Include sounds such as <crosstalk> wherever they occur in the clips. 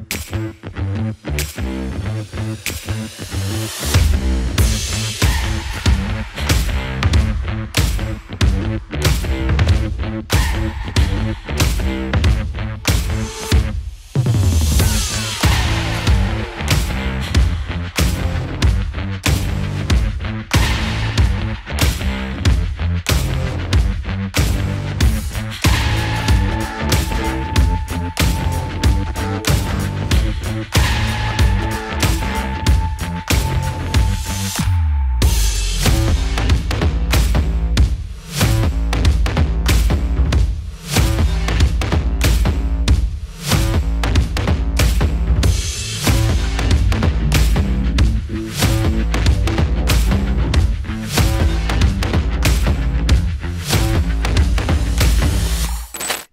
We'll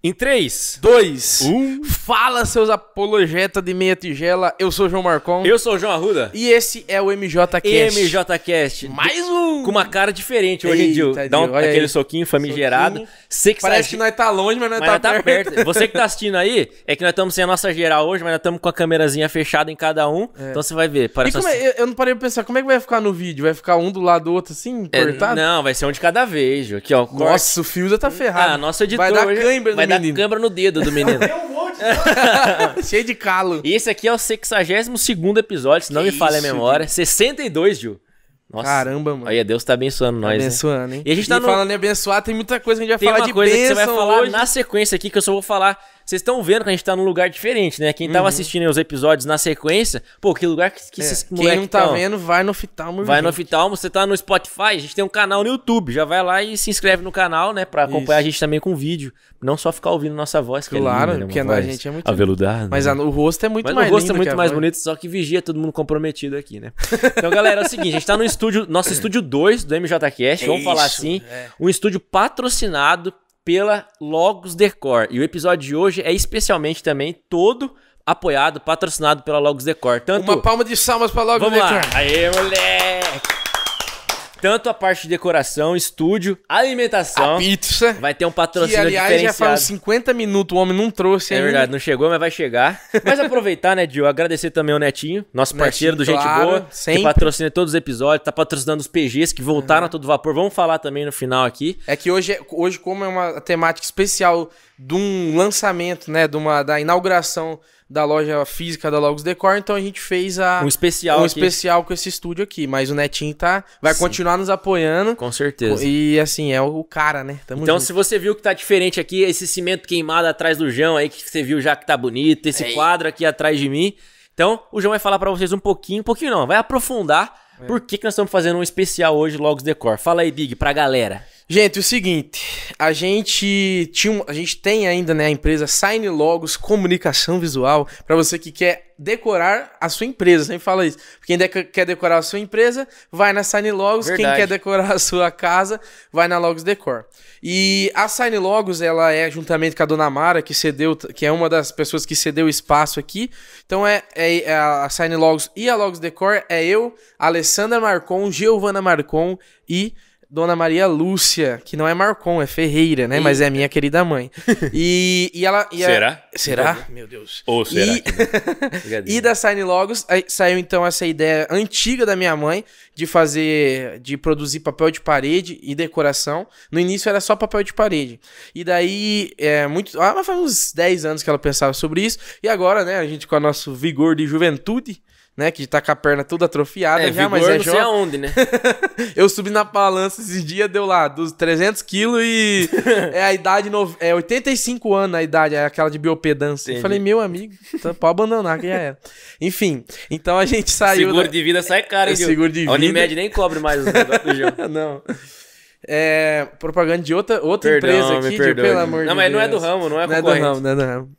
Em 3, 2, 1. Fala, seus apologetas de meia tigela. Eu sou o João Marcon. Eu sou o João Arruda. E esse é o MJCast. MJCast. Mais um. Com uma cara diferente hoje em dia. Dá um, aquele aí. soquinho famigerado. Soquinho. Tá parece sai... que nós tá longe, mas nós mas tá, tá perto. perto. Você que tá assistindo aí, é que nós estamos sem a nossa geral hoje, mas nós estamos com a câmerazinha fechada em cada um. É. Então você vai ver. Parece e como assim... é, eu não parei pra pensar, como é que vai ficar no vídeo? Vai ficar um do lado do outro assim, é, cortado? É, não, vai ser um de cada vez. Aqui, ó. Nossa, corte. o Fiuza tá ah, ferrado. Ah, nosso editor. Vai dar câimbra no vai dar menino. no dedo do menino. Tem um monte. <laughs> Cheio de calo. E esse aqui é o 62 episódio, se não que me falha a memória. Deus. 62, Gil. Nossa. Caramba, mano. Olha, Deus tá abençoando nós. Abençoando, hein? E a gente tá e no... falando em abençoar, tem muita coisa que a gente vai tem falar uma de coisa que você vai falar hoje. na sequência aqui, que eu só vou falar vocês estão vendo que a gente tá num lugar diferente, né? Quem tava uhum. assistindo os episódios na sequência, pô, que lugar que, que é. esses moleques Quem não tá tão... vendo, vai no Fitalmo. Vai gente. no Fitalmo, você tá no Spotify, a gente tem um canal no YouTube. Já vai lá e se inscreve no canal, né? Pra acompanhar Isso. a gente também com vídeo. Não só ficar ouvindo nossa voz, que é claro, é linda, né? porque a gente é muito aveludado. Mas né? o rosto é muito Mas mais o rosto é muito mais bonito, só que vigia todo mundo comprometido aqui, né? <laughs> Então, galera, é o seguinte, a gente tá no estúdio, nosso estúdio 2 do MJCast, é vamos isso, falar assim, é. um estúdio patrocinado pela Logos Decor. E o episódio de hoje é especialmente também todo apoiado, patrocinado pela Logos Decor. Tanto... Uma palma de salmas para Logos Vamos Decor. Vamos lá. Aê, moleque! Tanto a parte de decoração, estúdio, alimentação. A pizza. Vai ter um patrocínio que, aliás, diferenciado. já faz 50 minutos, o homem não trouxe é ainda. É verdade, não chegou, mas vai chegar. Mas aproveitar, né, Dio, agradecer também ao Netinho, nosso Netinho, parceiro do Gente claro, Boa, sempre. que patrocina todos os episódios, tá patrocinando os PGs que voltaram uhum. a todo vapor. Vamos falar também no final aqui. É que hoje, é, hoje como é uma temática especial de um lançamento, né, de uma, da inauguração da loja física da Logos Decor, então a gente fez a, um especial um especial com esse estúdio aqui, mas o Netinho tá vai Sim. continuar nos apoiando. Com certeza. E assim, é o cara, né? Tamo então junto. se você viu que tá diferente aqui, esse cimento queimado atrás do João aí que você viu já que tá bonito, esse Ei. É. quadro aqui atrás de mim. Então, o João vai falar para vocês um pouquinho, um pouquinho não, vai aprofundar é. por que, que nós estamos fazendo um especial hoje Logos Decor. Fala aí, Big, pra galera. Gente, o seguinte, a gente tinha, a gente tem ainda, né, a empresa Sign Logos Comunicação Visual para você que quer decorar a sua empresa, sempre fala isso. Quem de quer decorar a sua empresa, vai na Sign Logos, Verdade. quem quer decorar a sua casa, vai na Logos Decor. E a Sign Logos, ela é juntamente com a Dona Mara, que cedeu, que é uma das pessoas que cedeu o espaço aqui. Então é, é, é a Sign Logos e a Logos Decor é eu, Alessandra Marcon, Giovana Marcon e Dona Maria Lúcia, que não é Marcon, é Ferreira, né? Eita. Mas é minha querida mãe. <laughs> E, e ela. E a... será? Será? Meu Deus. Ou será? E, <laughs> e da Sign Logos saiu então essa ideia antiga da minha mãe de fazer. de produzir papel de parede e decoração. No início era só papel de parede. E daí, é muito. Ah, mas faz uns 10 anos que ela pensava sobre isso. E agora, né, a gente com o nosso vigor de juventude né? Que tá com a perna toda atrofiada é, já, vigor, mas é não sei aonde, né? <laughs> eu subi na balança esses dias, deu lá dos 300 quilos e <laughs> é a idade, no... é 85 anos a idade, é aquela de biopedância. Eu falei, meu amigo, tá, pode abandonar, que já era. Enfim, então a gente saiu... Seguro da... de vida sai caro, hein, Seguro de vida. A Unimed nem cobre mais os negócios do <laughs> não. É, propaganda de outra, outra perdão, empresa aqui, de, pelo amor não, de Deus. Não, mas não é do ramo, não é Não é do ramo, não é do ramo.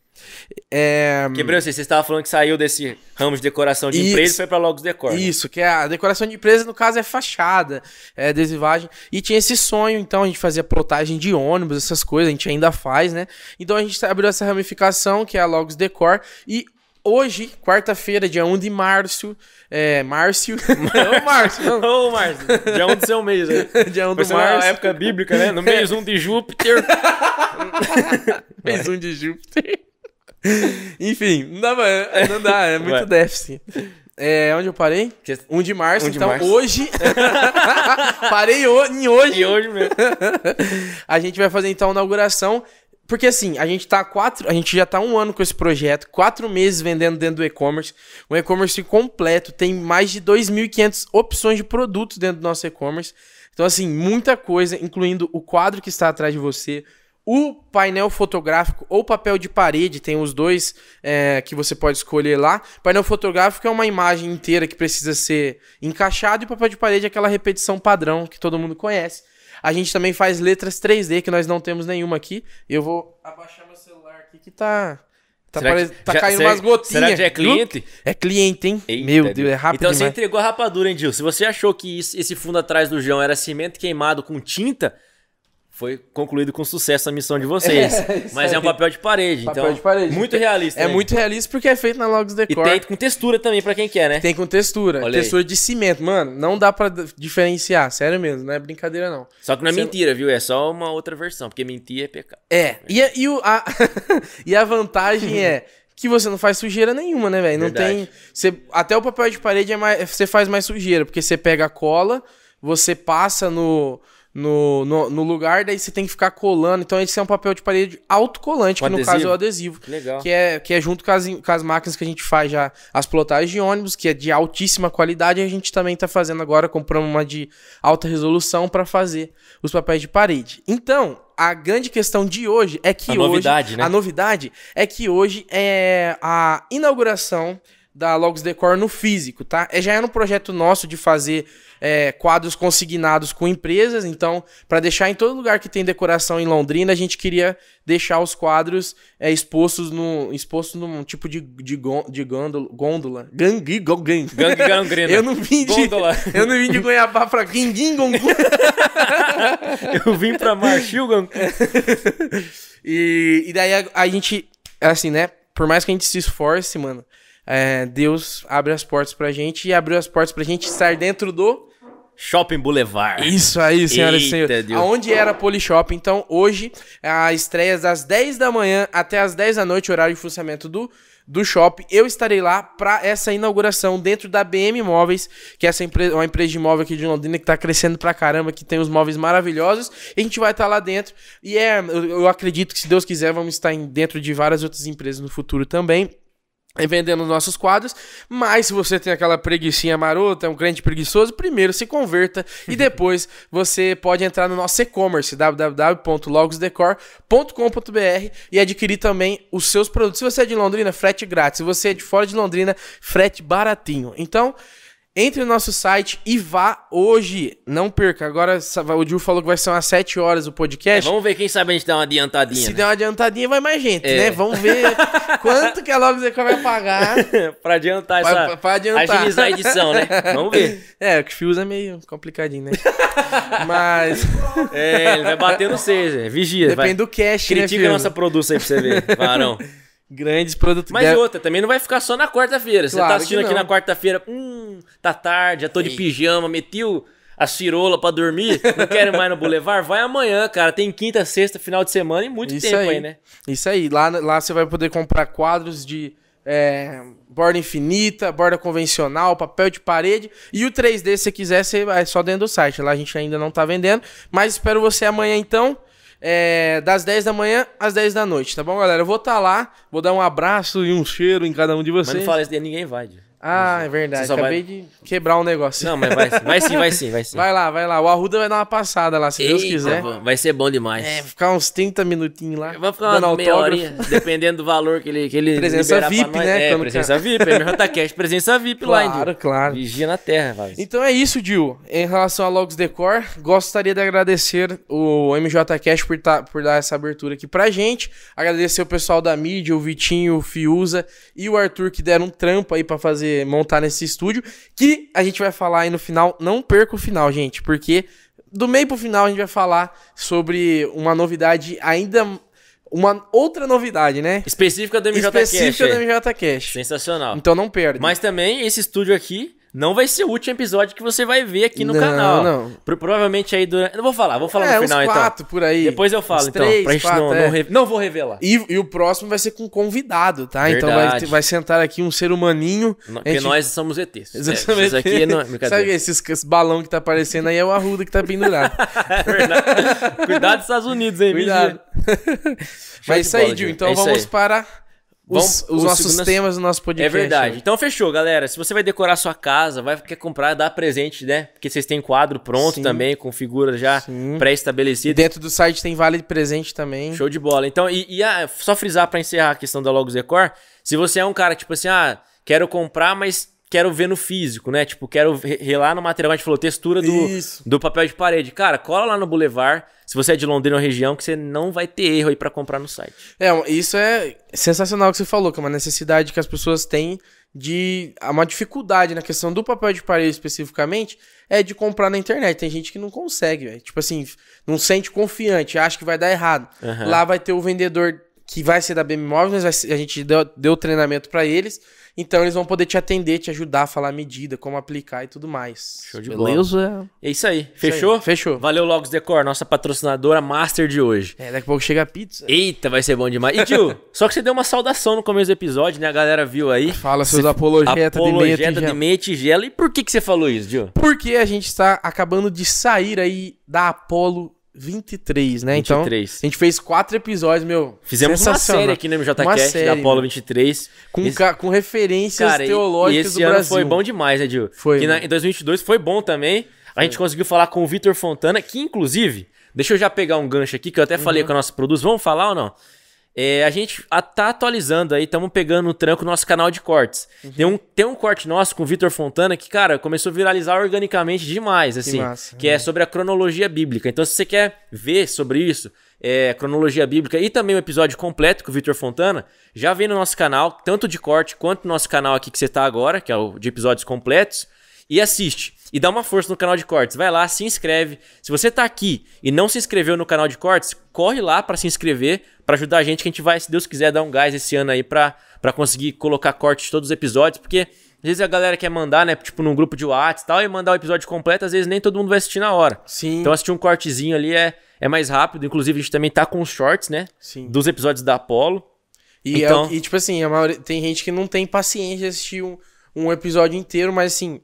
É... Quebreu, você estava falando que saiu desse ramo de decoração de isso, empresa e foi para Logos Decor. Né? Isso, né? que é a decoração de empresa, no caso, é fachada, é adesivagem. E tinha esse sonho, então, a gente fazia plotagem de ônibus, essas coisas, a gente ainda faz, né? Então a gente abriu essa ramificação, que é a Logos Decor. E hoje, quarta-feira, dia 1 de março. É, Márcio. <laughs> Não, <laughs> Márcio. Não, oh, Márcio. Dia 1 do seu mês, né? <laughs> dia 1 do Março. época bíblica, né? No mês 1 de Júpiter. mês 1 de Júpiter. Enfim, não dá, é, não dá é muito Ué. déficit. É, onde eu parei? 1 é de março, 1 de então março. hoje. <laughs> parei em hoje. E hoje mesmo. <laughs> a gente vai fazer então a inauguração. Porque assim, a gente tá quatro, a gente já tá um ano com esse projeto, quatro meses vendendo dentro do e-commerce, um e-commerce completo, tem mais de 2.500 opções de produtos dentro do nosso e-commerce. Então assim, muita coisa, incluindo o quadro que está atrás de você, o painel fotográfico ou papel de parede, tem os dois é, que você pode escolher lá. Painel fotográfico é uma imagem inteira que precisa ser encaixado e papel de parede é aquela repetição padrão que todo mundo conhece. A gente também faz letras 3D, que nós não temos nenhuma aqui. Eu vou abaixar meu celular aqui que tá. Tá, pare... que, tá já, caindo será, umas gotinhas. Será que é cliente? É cliente, hein? Eita, Meu Deus, é rápido. Então demais. você entregou a rapadura, hein, Gil? Se você achou que isso, esse fundo atrás do João era cimento queimado com tinta, foi concluído com sucesso a missão de vocês. <laughs> É, mas aí. é um papel de parede. Papel então, de parede. Muito realista. É né? muito realista porque é feito na Logs Decor. E tem com textura também para quem quer, né? Tem com textura. Olha textura aí. de cimento. Mano, não dá para diferenciar. Sério mesmo, não é brincadeira não. Só que não é Você... mentira, viu? É só uma outra versão. Porque mentir é pecado. É. E a, e, o, a... <laughs> e a vantagem é que você não faz sujeira nenhuma, né, velho? Não tem. Você, até o papel de parede é mais, você faz mais sujeira, porque você pega a cola, você passa no, no, no, no, lugar, daí você tem que ficar colando. Então, esse é um papel tipo, de parede autocolante, que no caso é o adesivo. Que legal. Que é, que é junto com as, com as máquinas que a gente faz já, as pilotagens de ônibus, que é de altíssima qualidade, a gente também está fazendo agora, comprando uma de alta resolução para fazer os papéis de parede. Então, a grande questão de hoje é que a hoje. Novidade, né? A novidade é que hoje é a inauguração da Logs Decor no físico, tá? É, já era um projeto nosso de fazer é, quadros consignados com empresas, então, para deixar em todo lugar que tem decoração em Londrina, a gente queria deixar os quadros é, expostos, no, expostos num tipo de, de, gô, de gôndola. gôndola gangue, gangue. gangue gangrena. Eu não vim de, gôndola. Eu não vim de Goiabá pra Gongu. <laughs> Eu vim pra Marchilgan. <laughs> e, e daí a, a gente, assim, né? Por mais que a gente se esforce, mano, é, Deus abre as portas pra gente e abriu as portas pra gente estar dentro do Shopping Boulevard. Isso aí, senhoras e senhores. Deus. Aonde era Polishop. Então, hoje, a estreia é das 10 da manhã até as 10 da noite, horário de funcionamento do, do shopping. Eu estarei lá para essa inauguração dentro da BM Móveis, que é essa empresa, uma empresa de imóvel aqui de Londrina que está crescendo pra caramba, que tem os móveis maravilhosos. a gente vai estar tá lá dentro. E é, eu, eu acredito que, se Deus quiser, vamos estar dentro de várias outras empresas no futuro também vendendo nossos quadros, mas se você tem aquela preguiçinha marota, é um crente preguiçoso, primeiro se converta e <laughs> depois você pode entrar no nosso e-commerce www.logosdecor.com.br e adquirir também os seus produtos. Se você é de Londrina, frete grátis. Se você é de fora de Londrina, frete baratinho. Então, entre no nosso site e vá hoje. Não perca. Agora o Dil falou que vai ser umas 7 horas o podcast. É, vamos ver, quem sabe a gente dá uma adiantadinha. Se né? der uma adiantadinha, vai mais gente, é. né? Vamos ver <laughs> quanto que a Logzeca vai pagar. <laughs> pra adiantar pra, essa. Pra, adiantar. Agilizar a edição, né? <laughs> Vamos ver. É, o que fios é meio complicadinho, né? Mas. É, ele vai bater no 6, Vigia. Depende vai. do cash, Critica né? Critica a nossa produção aí pra você ver. Varão. Grandes produtos. Mas outra, também não vai ficar só na quarta-feira. Claro Você tá assistindo aqui na quarta-feira, hum, tá tarde, já tô de Ei. pijama, meti o, a cirola pra dormir, não quero mais no Boulevard, vai amanhã, cara. Tem quinta, sexta, final de semana e muito Isso tempo aí. aí. né? Isso aí. Lá, lá você vai poder comprar quadros de é, borda infinita, borda convencional, papel de parede. E o 3D, se você quiser, você, é só dentro do site. Lá a gente ainda não tá vendendo. Mas espero você amanhã então é, das 10 da manhã às 10 da noite, tá bom, galera? Eu vou estar tá lá, vou dar um abraço e um cheiro em cada um de vocês. Mas não fala isso de ninguém vai, Dio. Ah, é verdade. Acabei vai... de quebrar um negócio. Não, mas vai, vai sim, vai sim, vai sim. Vai lá, vai lá. O Arruda vai dar uma passada lá, se Eita, Deus quiser. Vai ser bom demais. É, ficar uns 30 minutinhos lá. Vai ficar uma meia horinha, dependendo do valor que ele que ele Presença VIP, né? É, presença cara... VIP, é Cash, presença VIP claro, lá, Claro, Indio. claro. Vigia na terra, vai. Então é isso, Dil. Em relação a Logos Decor, gostaria de agradecer o MJ Cash por, tá, por dar essa abertura aqui pra gente. Agradecer o pessoal da mídia, o Vitinho, o Fiuza e o Arthur que deram um trampo aí pra fazer poder montar nesse estúdio, que a gente vai falar aí no final. Não perca o final, gente, porque do meio pro final a gente vai falar sobre uma novidade ainda uma outra novidade, né? Específica do MJ Específica Cash. Específica do é. MJ Cash. Sensacional. Então não perde. Mas também esse estúdio aqui não vai ser o último episódio que você vai ver aqui no não, canal. Não, Pro, Provavelmente aí durante. Não vou falar, vou falar é, no final uns então. quatro, então. por aí. Depois eu falo, uns então. Três, pra gente quatro, não, é. não, re... não, vou revelar. E, e, o próximo vai ser com convidado, tá? Verdade. Então vai, vai, sentar aqui um ser humaninho. gente... Porque nós somos ETs. É, Exatamente. É, aqui não é Sabe esses, esse balão que tá aparecendo aí é o Arruda que tá pendurado. <laughs> é verdade. Cuidado dos Estados Unidos, hein, Cuidado. <laughs> Mas é, então é isso aí, Gil. Então vamos aí. para os, Vamos, os nossos segundas... temas do nosso podcast. É verdade. Então fechou, galera. Se você vai decorar sua casa, vai quer comprar, dá presente, né? Porque vocês têm quadro pronto Sim. também, com figura já pré-estabelecida. Dentro do site tem vale de presente também. Show de bola. Então, e, e a, ah, só frisar para encerrar a questão da Logos Decor, se você é um cara tipo assim, ah, quero comprar, mas quero ver no físico, né? Tipo, quero relar no material. A gente falou textura do, do papel de parede. Cara, cola lá no Boulevard. Se você é de Londrina ou região, que você não vai ter erro aí para comprar no site. É, isso é sensacional que você falou, que é uma necessidade que as pessoas têm de uma dificuldade na questão do papel de parede especificamente é de comprar na internet. Tem gente que não consegue, tipo assim, não sente confiante, acha que vai dar errado. Uhum. Lá vai ter o vendedor que vai ser da BM Móveis, mas a gente deu, deu treinamento para eles então eles vão poder te atender, te ajudar a falar a medida, como aplicar e tudo mais. Show de Beleza? bola. É isso aí. Fechou? Isso aí. Fechou. Valeu, Logos Decor, nossa patrocinadora master de hoje. É, daqui a pouco chega a pizza. Eita, vai ser bom demais. E tio, <laughs> só que você deu uma saudação no começo do episódio, né? A galera viu aí. Fala seus apologetas apologeta de meia, de meia tigela. E por que, que você falou isso, tio? Porque a gente está acabando de sair aí da Apollo 23, né? 23. Então, a gente fez quatro episódios, meu. Fizemos uma série aqui no MJCast, da Apolo 23. Com, esse... ca... com referências Cara, teológicas e, e esse do ano Brasil. foi bom demais, né, Dil? Foi. e na, em 2022 foi bom também. A gente conseguiu falar com o Vitor Fontana, que inclusive, deixa eu já pegar um gancho aqui, que eu até uhum. falei com a nossa produção. Vamos falar ou não? É, a gente tá atualizando aí, estamos pegando o tranco nosso canal de cortes. Uhum. Tem, um, tem um corte nosso com o Vitor Fontana que, cara, começou a viralizar organicamente demais, assim. Que, massa, que é. é sobre a cronologia bíblica. Então, se você quer ver sobre isso, é, cronologia bíblica e também o um episódio completo com o Vitor Fontana, já vem no nosso canal, tanto de corte quanto no nosso canal aqui que você tá agora, que é o de episódios completos, e assiste e dá uma força no canal de cortes. Vai lá, se inscreve. Se você tá aqui e não se inscreveu no canal de cortes, corre lá para se inscrever, para ajudar a gente que a gente vai, se Deus quiser, dar um gás esse ano aí para para conseguir colocar cortes de todos os episódios, porque às vezes a galera quer mandar, né, tipo num grupo de WhatsApp e tal, e mandar o episódio completo, às vezes nem todo mundo vai assistir na hora. Sim. Então assistir um cortezinho ali é, é mais rápido, inclusive a gente também tá com os shorts, né, Sim. dos episódios da Apollo. E, é então... É, e tipo assim, maioria, tem gente que não tem paciência de assistir um, um episódio inteiro, mas assim,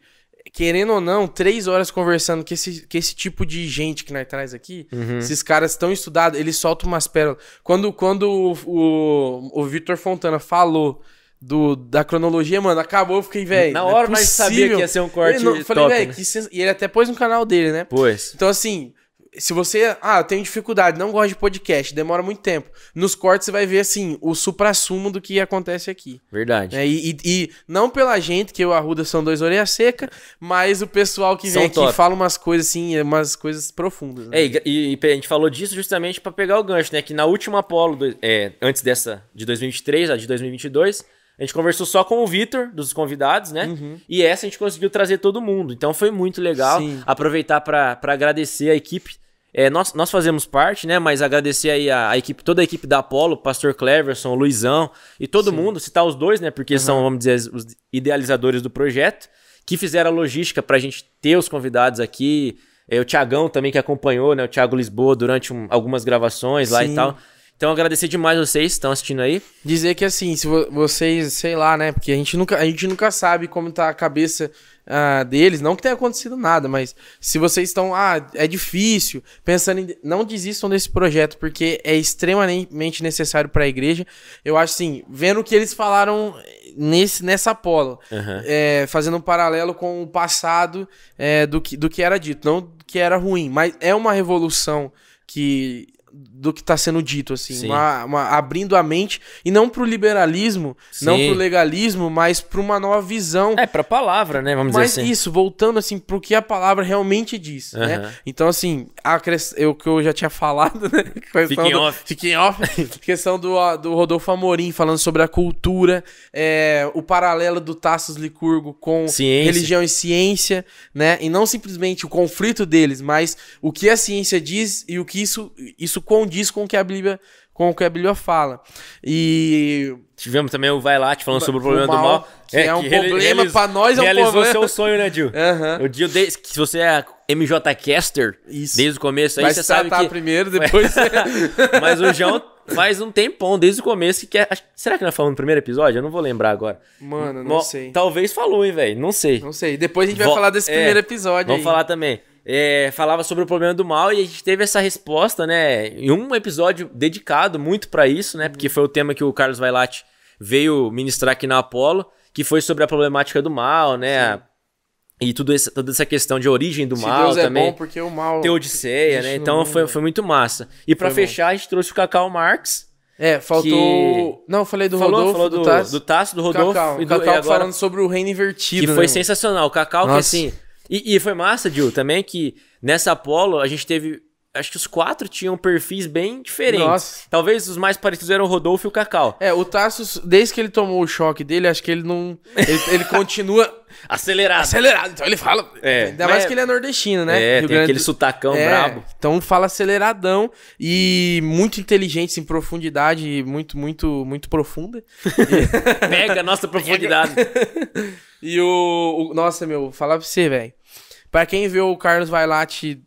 querendo ou não, três horas conversando com esse, com esse tipo de gente que nós traz aqui, uhum. esses caras estão estudados, eles soltam umas pérolas. Quando, quando o, o, o Vitor Fontana falou do, da cronologia, mano, acabou, eu fiquei, velho. Na é hora, é sabia que ia ser um corte. Eu falei, velho, né? e ele até pôs no canal dele, né? Pois. Então, assim, se você, ah, eu tenho dificuldade, não gosto de podcast, demora muito tempo. Nos cortes você vai ver, assim, o supra-sumo do que acontece aqui. Verdade. É, e, e, e, não pela gente, que eu e Arruda são dois orelhas seca, mas o pessoal que são vem top. aqui fala umas coisas, assim, umas coisas profundas. Né? É, e, e, a gente falou disso justamente para pegar o gancho, né? Que na última Apolo, é, antes dessa de 2023, a de 2022... A gente conversou só com o Vitor, dos convidados, né? Uhum. E essa a gente conseguiu trazer todo mundo. Então foi muito legal Sim. aproveitar para agradecer a equipe é, nós, nós fazemos parte, né? Mas agradecer aí a, a equipe, toda a equipe da Apollo, Pastor Cleverson, Luizão e todo Sim. mundo, citar os dois, né? Porque uhum. são, vamos dizer, os idealizadores do projeto, que fizeram a logística para a gente ter os convidados aqui. É, o Tiagão também que acompanhou, né? O Tiago Lisboa durante um, algumas gravações lá Sim. e tal. Então agradecer demais vocês que estão assistindo aí. Dizer que assim, se vocês, sei lá, né? Porque a gente nunca, a gente nunca sabe como tá a cabeça ah, deles, não que tenha acontecido nada, mas se vocês estão, ah, é difícil, pensando em. Não desistam desse projeto, porque é extremamente necessário para a igreja. Eu acho assim, vendo o que eles falaram nesse, nessa polo, uhum. é, fazendo um paralelo com o passado é, do, que, do que era dito, não que era ruim, mas é uma revolução que do que está sendo dito, assim, uma, uma, abrindo a mente e não para o liberalismo, Sim. não para o legalismo, mas para uma nova visão. É para a palavra, né? Vamos mas dizer assim. isso, voltando assim para o que a palavra realmente diz, uhum. né? Então assim, o eu que eu já tinha falado, <laughs> né? Fiquem do, off. Fiquem off. <laughs> questão do, do Rodolfo Amorim falando sobre a cultura, é, o paralelo do Tassos Licurgo com ciência. religião e ciência, né? E não simplesmente o conflito deles, mas o que a ciência diz e o que isso isso condiz com o que a Bíblia com o que a Bíblia fala. E tivemos também o Vai Lá te falando sobre o problema mal, do mal, que é, é um que problema para nós, é um realizou problema. seu sonho, né, Dil? Uhum. O Dil, desde que se você é MJ Caster, Isso. desde o começo aí Vai você sabe que primeiro, depois <laughs> Mas o João faz um tempão desde o começo que quer... será que nós falamos no primeiro episódio? Eu não vou lembrar agora. Mano, não Mo... sei. Talvez falou, hein, velho, não sei. Não sei. Depois a gente vai falar desse é, primeiro episódio Vamos aí. falar também é, falava sobre o problema do mal e a gente teve essa resposta, né? Em um episódio dedicado muito para isso, né? Porque uhum. foi o tema que o Carlos Vailate veio ministrar aqui na Apollo, que foi sobre a problemática do mal, né? Sim. E tudo essa, toda essa questão de origem do Se mal Deus é também. É bom porque o mal. Teodiceia, né? Então foi, foi muito massa. E para fechar, a gente trouxe o Cacau Marx. É, faltou. Que... Não, eu falei do falou, Rodolfo. Falou do, do Tasso, do, Tasso, do Rodolfo. Cacau. E do, Cacau e agora... falando sobre o reino invertido. Que foi né, sensacional. O Cacau, Nossa. que assim e, e foi massa, Dil, também que nessa Apollo a gente teve acho que os quatro tinham perfis bem diferentes. Nossa. Talvez os mais parecidos eram o Rodolfo e o Cacau. É, o Tassos, desde que ele tomou o choque dele, acho que ele não. Ele, ele <laughs> continua. Acelerado. Acelerado, então ele fala. É, ainda mais que ele é nordestino, né? É, tem Grande... aquele sutacão é, brabo. Então fala aceleradão e muito inteligente, em profundidade, muito, muito, muito profunda. E... <laughs> Pega a nossa profundidade. <laughs> e o, o, Nossa, meu, falar pra você, velho. Pra quem viu o Carlos Vailate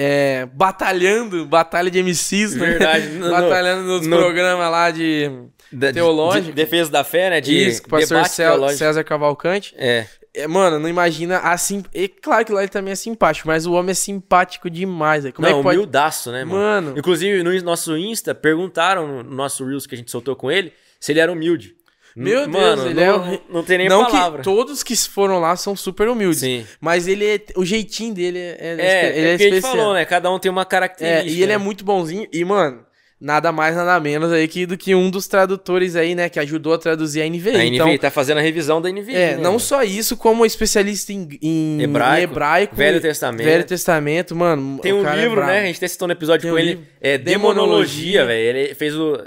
é, batalhando, batalha de MCs, né? Verdade. <laughs> No, batalhando nos no, programas lá de da, teológico. De, defesa da fé, né? De Isso, com o pastor César Cavalcante. É. é. Mano, não imagina assim e claro que lá ele também é simpático, mas o homem é simpático demais. Como é não, é que pode... humildaço, né, mano? mano? Inclusive, no nosso Insta, perguntaram, no nosso Reels que a gente soltou com ele, se ele era humilde. Hum, Meu Mano, Deus, ele não, é. Não tem nem não palavra. Que todos que foram lá são super humildes. Sim. Mas ele é. O jeitinho dele é. É, é, é ele é, é especial. falou, né? Cada um tem uma característica. É, e ele é né? muito bonzinho. E, mano, nada mais, nada menos aí que do que um dos tradutores aí, né? Que ajudou a traduzir a NVI. A NVI então, tá fazendo a revisão da NVI. É, né? não só isso, como especialista em, em hebraico, hebraico Velho Testamento. Velho Testamento, mano. Tem um é livro, é né? A gente até citou no episódio tem com um ele. Livro. É Demonologia, Demonologia. velho. Ele fez o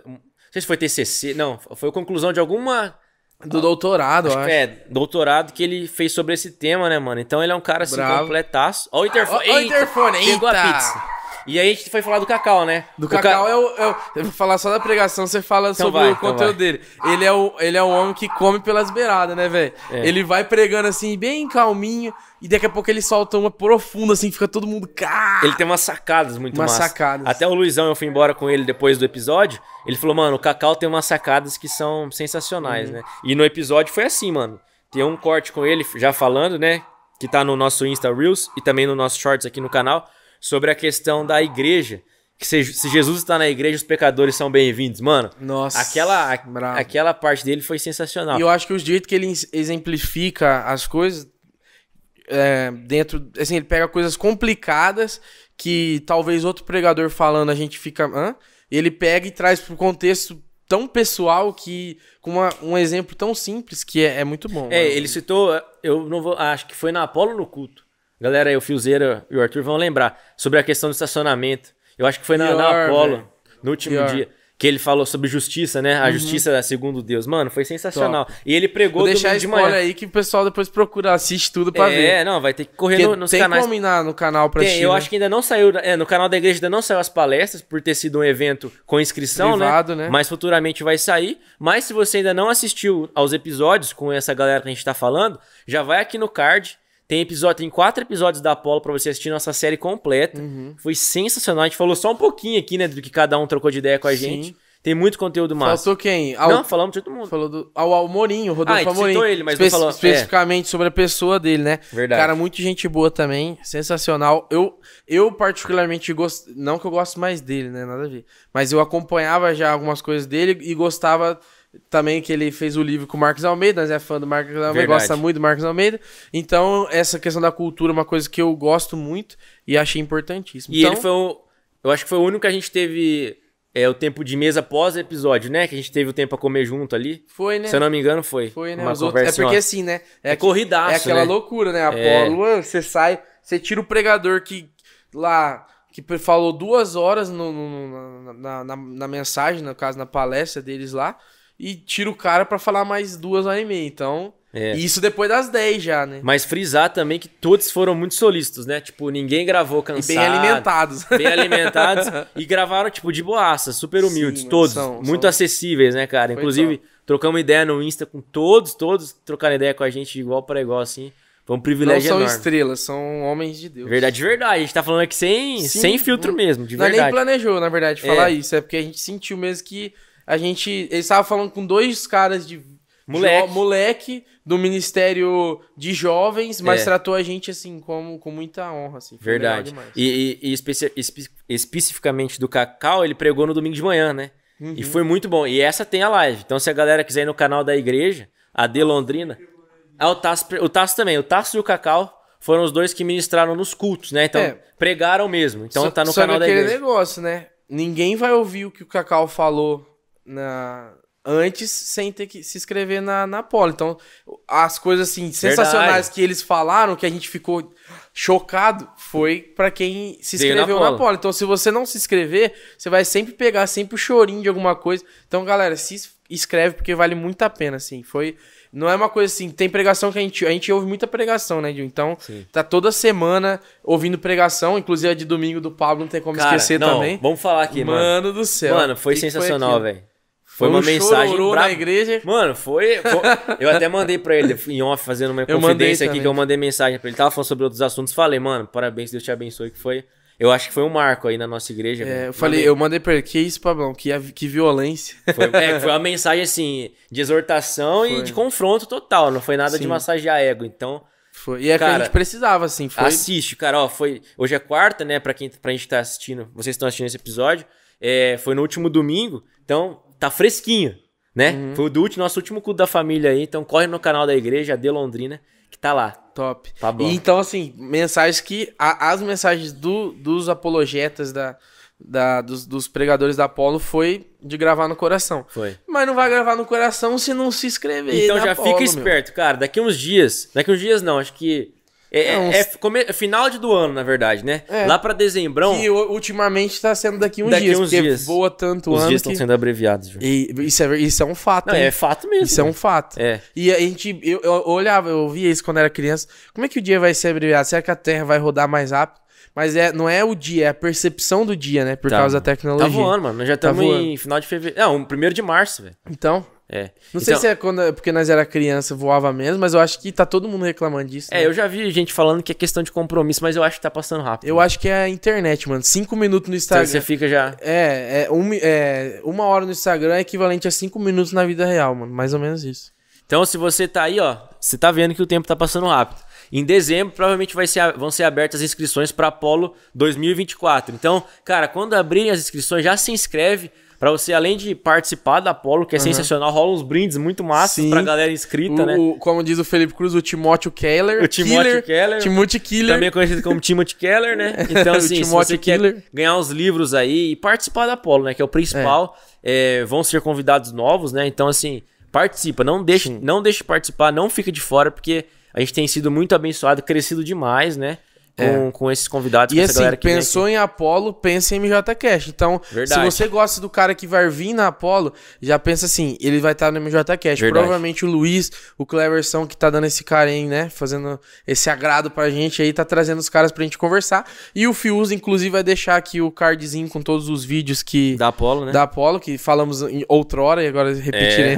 sei se foi TCC, não, foi a conclusão de alguma do ah, doutorado, acho. acho. Que é, doutorado que ele fez sobre esse tema, né, mano? Então ele é um cara assim, Bravo. completaço. Ó o interfone. Ah, o interfone, eita. Pegou a pizza. E aí a gente foi falar do Cacau, né? Do o Cacau ca... é, o, é o. Eu vou falar só da pregação, você fala então sobre vai, o então conteúdo então dele. Ele é o, ele é o homem que come pelas beiradas, né, velho? É. Ele vai pregando assim, bem calminho, e daqui a pouco ele solta uma profunda, assim, fica todo mundo. Ele tem umas sacadas muito umas massa. sacadas. Até o Luizão, eu fui embora com ele depois do episódio. Ele falou, mano, o Cacau tem umas sacadas que são sensacionais, uhum. né? E no episódio foi assim, mano. Tem um corte com ele já falando, né? Que tá no nosso Insta Reels e também no nosso Shorts aqui no canal sobre a questão da igreja. Que se, se Jesus está na igreja, os pecadores são bem-vindos. Mano, Nossa, aquela, a, aquela parte dele foi sensacional. E eu acho que o jeito que ele exemplifica as coisas é, dentro. Assim, ele pega coisas complicadas que talvez outro pregador falando a gente fica. Hã? Ele pega e traz para o contexto tão pessoal que com uma, um exemplo tão simples que é, é muito bom. É, mano. ele citou, eu não vou, acho que foi na Apolo no culto. Galera, o Fiozeira e o Arthur vão lembrar sobre a questão do estacionamento. Eu acho que foi na, Pior, na Apolo, véio. no último Pior. dia. Que ele falou sobre justiça, né? A uhum. justiça é segundo Deus. Mano, foi sensacional. Top. E ele pregou Vou deixar de manhã. aí que o pessoal depois procura, assiste tudo pra é, ver. É, não, vai ter que correr no, nos tem canais. Tem como no canal pra assistir. Eu né? acho que ainda não saiu... É, no canal da igreja ainda não saiu as palestras, por ter sido um evento com inscrição, né? Privado, né? né? Mas futuramente vai sair. Mas se você ainda não assistiu aos episódios com essa galera que a gente tá falando, já vai aqui no card, tem episódio, tem quatro episódios da Apollo para você assistir nossa série completa. Uhum. Foi sensacional. A gente falou só um pouquinho aqui, né, do que cada um trocou de ideia com a Sim. gente. Tem muito conteúdo massa. Faltou quem? Ao... Não, falamos de todo mundo. Falou do ao, ao Morinho, Rodolfo ah, Amorim. ele, mas Espe... não falou. Especificamente é. sobre a pessoa dele, né? Verdade. Cara, muito gente boa também, sensacional. Eu, eu particularmente gosto, não que eu gosto mais dele, né, nada a ver. Mas eu acompanhava já algumas coisas dele e gostava também que ele fez o livro com o Marcos Almeida, né? é fã do Marcos Almeida, Verdade. gosta muito do Marcos Almeida. Então, essa questão da cultura é uma coisa que eu gosto muito e achei importantíssimo. E então... ele foi o... Eu acho que foi o único que a gente teve é, o tempo de mesa pós episódio, né? Que a gente teve o tempo a comer junto ali. Foi, né? Se eu não me engano, foi. Foi, né? Uma Os outros... É porque assim, né? É, é corridaço, É aquela né? loucura, né? Apolo, é... você sai, você tira o pregador que lá que falou duas horas no, no, na, na, na, na mensagem, no caso, na palestra deles lá e tira o cara para falar mais duas horas e meia. Então, é. isso depois das 10 já, né? Mas frisar também que todos foram muito solícitos, né? Tipo, ninguém gravou cansado. E bem alimentados. Bem alimentados. <laughs> e gravaram, tipo, de boaça, super humildes, Sim, todos. São, muito são... acessíveis, né, cara? Foi Inclusive, só. trocamos ideia no Insta com todos, todos trocaram ideia com a gente de igual para igual, assim. Foi um privilégio Não são enorme. estrelas, são homens de Deus. Verdade, de verdade. A gente tá falando aqui sem, Sim, sem filtro mesmo, de é verdade. Nós nem planejou, na verdade, falar é. isso. É porque a gente sentiu mesmo que a gente. ele estava falando com dois caras de. Moleque. Jo, moleque do Ministério de Jovens, mas é. tratou a gente assim como com muita honra, assim. Verdade. E, e, e especi, espe, especificamente do Cacau, ele pregou no domingo de manhã, né? Uhum. E foi muito bom. E essa tem a live. Então, se a galera quiser ir no canal da igreja, a de Londrina. Ah, o Tasso, também. O Tasso e o Cacau foram os dois que ministraram nos cultos, né? Então, é. pregaram mesmo. Então, tá no canal da igreja. Só aquele negócio, né? Ninguém vai ouvir o que o Cacau falou na antes sem ter que se inscrever na, na poli. Então, as coisas assim sensacionais Verdade. que eles falaram, que a gente ficou chocado, foi para quem se inscreveu na, na poli. Então, se você não se inscrever, você vai sempre pegar sempre o chorinho de alguma coisa. Então, galera, se inscreve porque vale muito a pena, assim. Foi não é uma coisa assim, tem pregação que a gente, a gente ouve muita pregação, né, Gil? Então, Sim. tá toda semana ouvindo pregação, inclusive a de domingo do Pablo, não tem como Cara, esquecer não, também. Vamos falar aqui, mano. Mano do céu. Mano, foi sensacional, velho. Foi, uma mensagem pra... na igreja. Mano, foi, foi... Eu até mandei pra ele em off, fazendo uma confidência aqui, que eu mandei mensagem pra ele. Tava falando sobre outros assuntos. Falei, mano, parabéns, Deus te abençoe, que foi. Eu acho que foi um marco aí na nossa igreja. É, eu falei, mandei. eu mandei pra ele, que isso, Pablão, que, que violência. Foi, é, <laughs> foi uma mensagem assim, de exortação foi. e de confronto total, não foi nada Sim. de massagear ego. Então. Foi. E é cara, que a gente precisava, assim. Foi... Assiste, cara, ó, foi. Hoje é quarta, né, pra, quem, pra gente tá assistindo, vocês estão assistindo esse episódio. É, foi no último domingo, então tá fresquinho, né? Uhum. Foi o do último, nosso último culto da família aí, então corre no canal da igreja de Londrina, que tá lá. Top. Tá bom. E então, assim, mensagens que. A, as mensagens do, dos apologetas da. Da, dos, dos, pregadores da Apolo foi de gravar no coração. Foi. Mas não vai gravar no coração se não se inscrever. Então já Apolo, fica esperto, meu. cara. Daqui uns dias. Daqui uns dias não, acho que é, é, uns... é come... É final de do ano, na verdade, né? É. Lá para dezembrão. Que ultimamente tá sendo daqui uns daqui dias. Uns porque dias. voa tanto Os ano. Os dias que... estão sendo abreviados. Viu? E, isso, é, isso é um fato. Não, é fato mesmo. Isso é né? é um fato. É. E a gente. Eu, eu, olhava, eu via isso quando era criança. Como é que o dia vai ser abreviado? Será que a Terra vai rodar mais rápido? Mas é, não é o dia, é a percepção do dia, né? Por tá. causa da tá tecnologia. Tá voando, mano. Nós já estamos tá em final de fevereiro. Não, 1 de março, velho. Então, é. Não então, sei se é quando, é, porque nós era criança, voava mesmo, mas eu acho que tá todo mundo reclamando disso. É, né? eu já vi gente falando que é questão de compromisso, mas eu acho que tá passando rápido. Eu né? acho que é a internet, mano. Cinco minutos no então Instagram. Então você fica já. É, é, um, é, uma hora no Instagram é equivalente a cinco minutos na vida real, mano. Mais ou menos isso. Então, se você tá aí, ó, você tá vendo que o tempo tá passando rápido. Em dezembro, provavelmente vai ser, vão ser abertas as inscrições para Apolo 2024. Então, cara, quando abrirem as inscrições, já se inscreve para você, além de participar da Polo que é uhum. sensacional, rola uns brindes muito massas pra galera inscrita, o, né? como diz o Felipe Cruz, o Timóteo Keller. O Timóteo Keller. Timothy Keller. Também conhecido como Timothy Keller, né? <laughs> É, então, assim, se você Killer. quer ganhar os livros aí e participar da Polo né? Que é o principal. É. É, vão ser convidados novos, né? Então, assim, participa. Não deixe, não deixe participar, não fica de fora, porque a gente tem sido muito abençoado, crescido demais, né? É. com, é. com esses convidados. E com assim, pensou em Apolo pensa em MJ Cash. Então, Verdade. se você gosta do cara que vai vir na Apolo já pensa assim, ele vai estar tá no MJ Cash. Verdade. Provavelmente o Luiz, o Cleverson, que tá dando esse carinho, né? Fazendo esse agrado pra gente aí, tá trazendo os caras pra gente conversar. E o Fius, inclusive, vai deixar aqui o cardzinho com todos os vídeos que... Da Apolo né? Da Apolo que falamos em outrora e agora repetirei.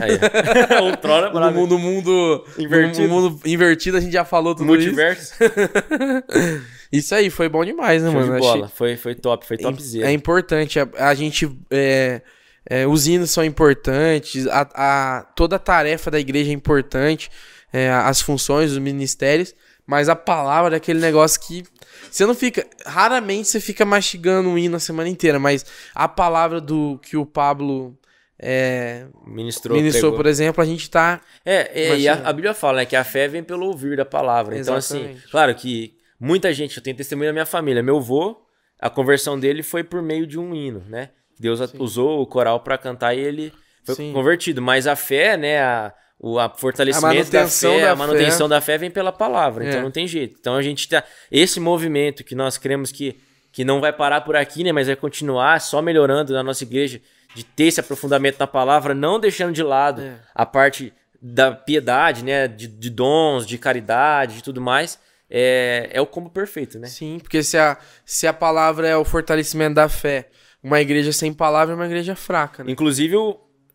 É, <laughs> <laughs> outrora, é no mundo, no mundo invertido. No mundo invertido, a gente já falou tudo Multiverso. isso. Multiverso. <laughs> Isso aí, foi bom demais, né, mano? De bola. Achei... Foi, foi top, foi topzinho. É importante, a, a gente. É, é, os hinos são importantes, a, a, toda a tarefa da igreja é importante, é, as funções, os ministérios, mas a palavra é aquele negócio que você não fica. Raramente você fica mastigando um hino a semana inteira, mas a palavra do que o Pablo é, ministrou, ministrou por exemplo, a gente tá. É, é e a, a, Bíblia fala né, que a fé vem pelo ouvir da palavra. Exatamente. Então, assim, claro que Muita gente, eu tenho testemunho da minha família. Meu avô, a conversão dele foi por meio de um hino, né? Deus Sim. usou o coral para cantar e ele foi Sim. convertido. Mas a fé, né? A, o a fortalecimento a da fé, da a manutenção fé. da fé vem pela palavra. Então é. Então não tem jeito. Então a gente tá. Esse movimento que nós cremos que, que não vai parar por aqui, né? Mas vai continuar só melhorando na nossa igreja, de ter esse aprofundamento na palavra, não deixando de lado é. a parte da piedade, né? De, de dons, de caridade, de tudo mais é, é o combo perfeito, né? Sim, porque se a, se a palavra é o fortalecimento da fé, uma igreja sem palavra é uma igreja fraca, né? Inclusive,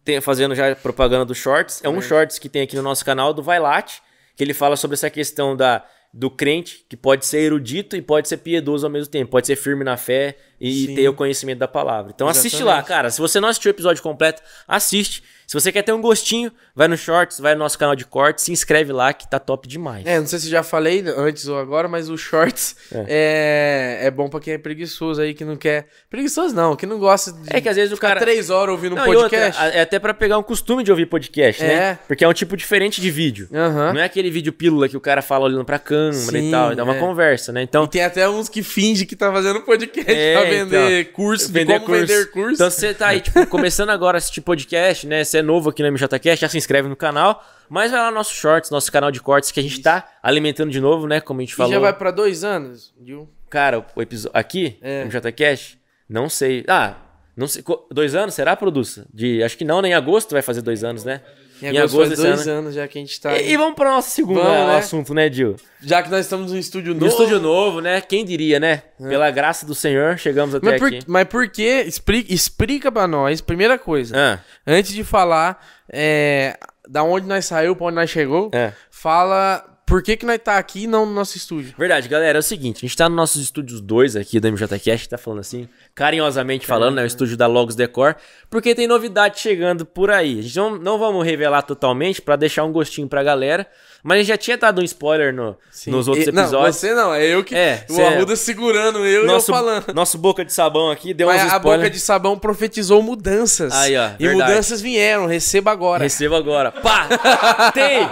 tem, fazendo já propaganda do Shorts, é um é. Shorts que tem aqui no nosso canal do Vailate, que ele fala sobre essa questão da, do crente, que pode ser erudito e pode ser piedoso ao mesmo tempo, pode ser firme na fé, e Sim. ter o conhecimento da palavra. Então Exatamente. assiste lá, cara. Se você não assistiu o episódio completo, assiste. Se você quer ter um gostinho, vai no Shorts, vai no nosso canal de cortes, se inscreve lá que tá top demais. É, não sei se já falei antes ou agora, mas o Shorts é, é, é bom para quem é preguiçoso aí, que não quer... Preguiçoso não, que não gosta de É que às vezes o cara... três horas ouvindo não, um podcast. Outra, é até para pegar um costume de ouvir podcast, né? é. né? Porque é um tipo diferente de vídeo. Uhum. Não é aquele vídeo pílula que o cara fala olhando pra câmera Sim, e tal, e é dá uma é. conversa, né? Então... E tem até uns que fingem que tá fazendo podcast. É, vender então, curso, vender como curso. vender curso. Então, você tá aí, tipo, começando agora a assistir podcast, né? Você é novo aqui no MJCast, já se inscreve no canal. Mas vai lá no nosso shorts, nosso canal de cortes, que a gente Isso. tá alimentando de novo, né? Como a gente e falou. já vai para dois anos, viu? Cara, o episódio. Aqui, é. MJCast, não sei. Ah, não sei. Dois anos, será, produção? De, acho que não, nem né? agosto vai fazer dois anos, né? Em, em agosto, faz dois ano. anos já que a gente tá. E, e vamos para nosso segundo vamos, né? né? assunto, né, Dil? Já que nós estamos no estúdio novo. No estúdio novo, né? Quem diria, né? Hum. Pela graça do Senhor, chegamos até mas por, aqui. Mas por que? Explica, explica para nós, primeira coisa. Ah. Antes de falar é, da onde nós saiu, pra onde nós chegou, é. fala por que, que nós tá aqui e não no nosso estúdio? Verdade, galera, é o seguinte, a gente tá nos nossos estúdios 2 aqui da MJCast, tá falando assim, carinhosamente é. falando, né, o estúdio da Logos Decor, porque tem novidade chegando por aí. A gente não, não vamos revelar totalmente para deixar um gostinho pra galera, mas a gente já tinha dado um spoiler no, nos outros e, episódios. Não, você não, é eu que... É, o é Arruda é... segurando eu nosso, e eu falando. Nosso boca de sabão aqui deu mas uns spoilers. a boca de sabão profetizou mudanças. Aí, ó, E verdade. mudanças vieram, receba agora. Receba agora. Pá! <laughs> tem!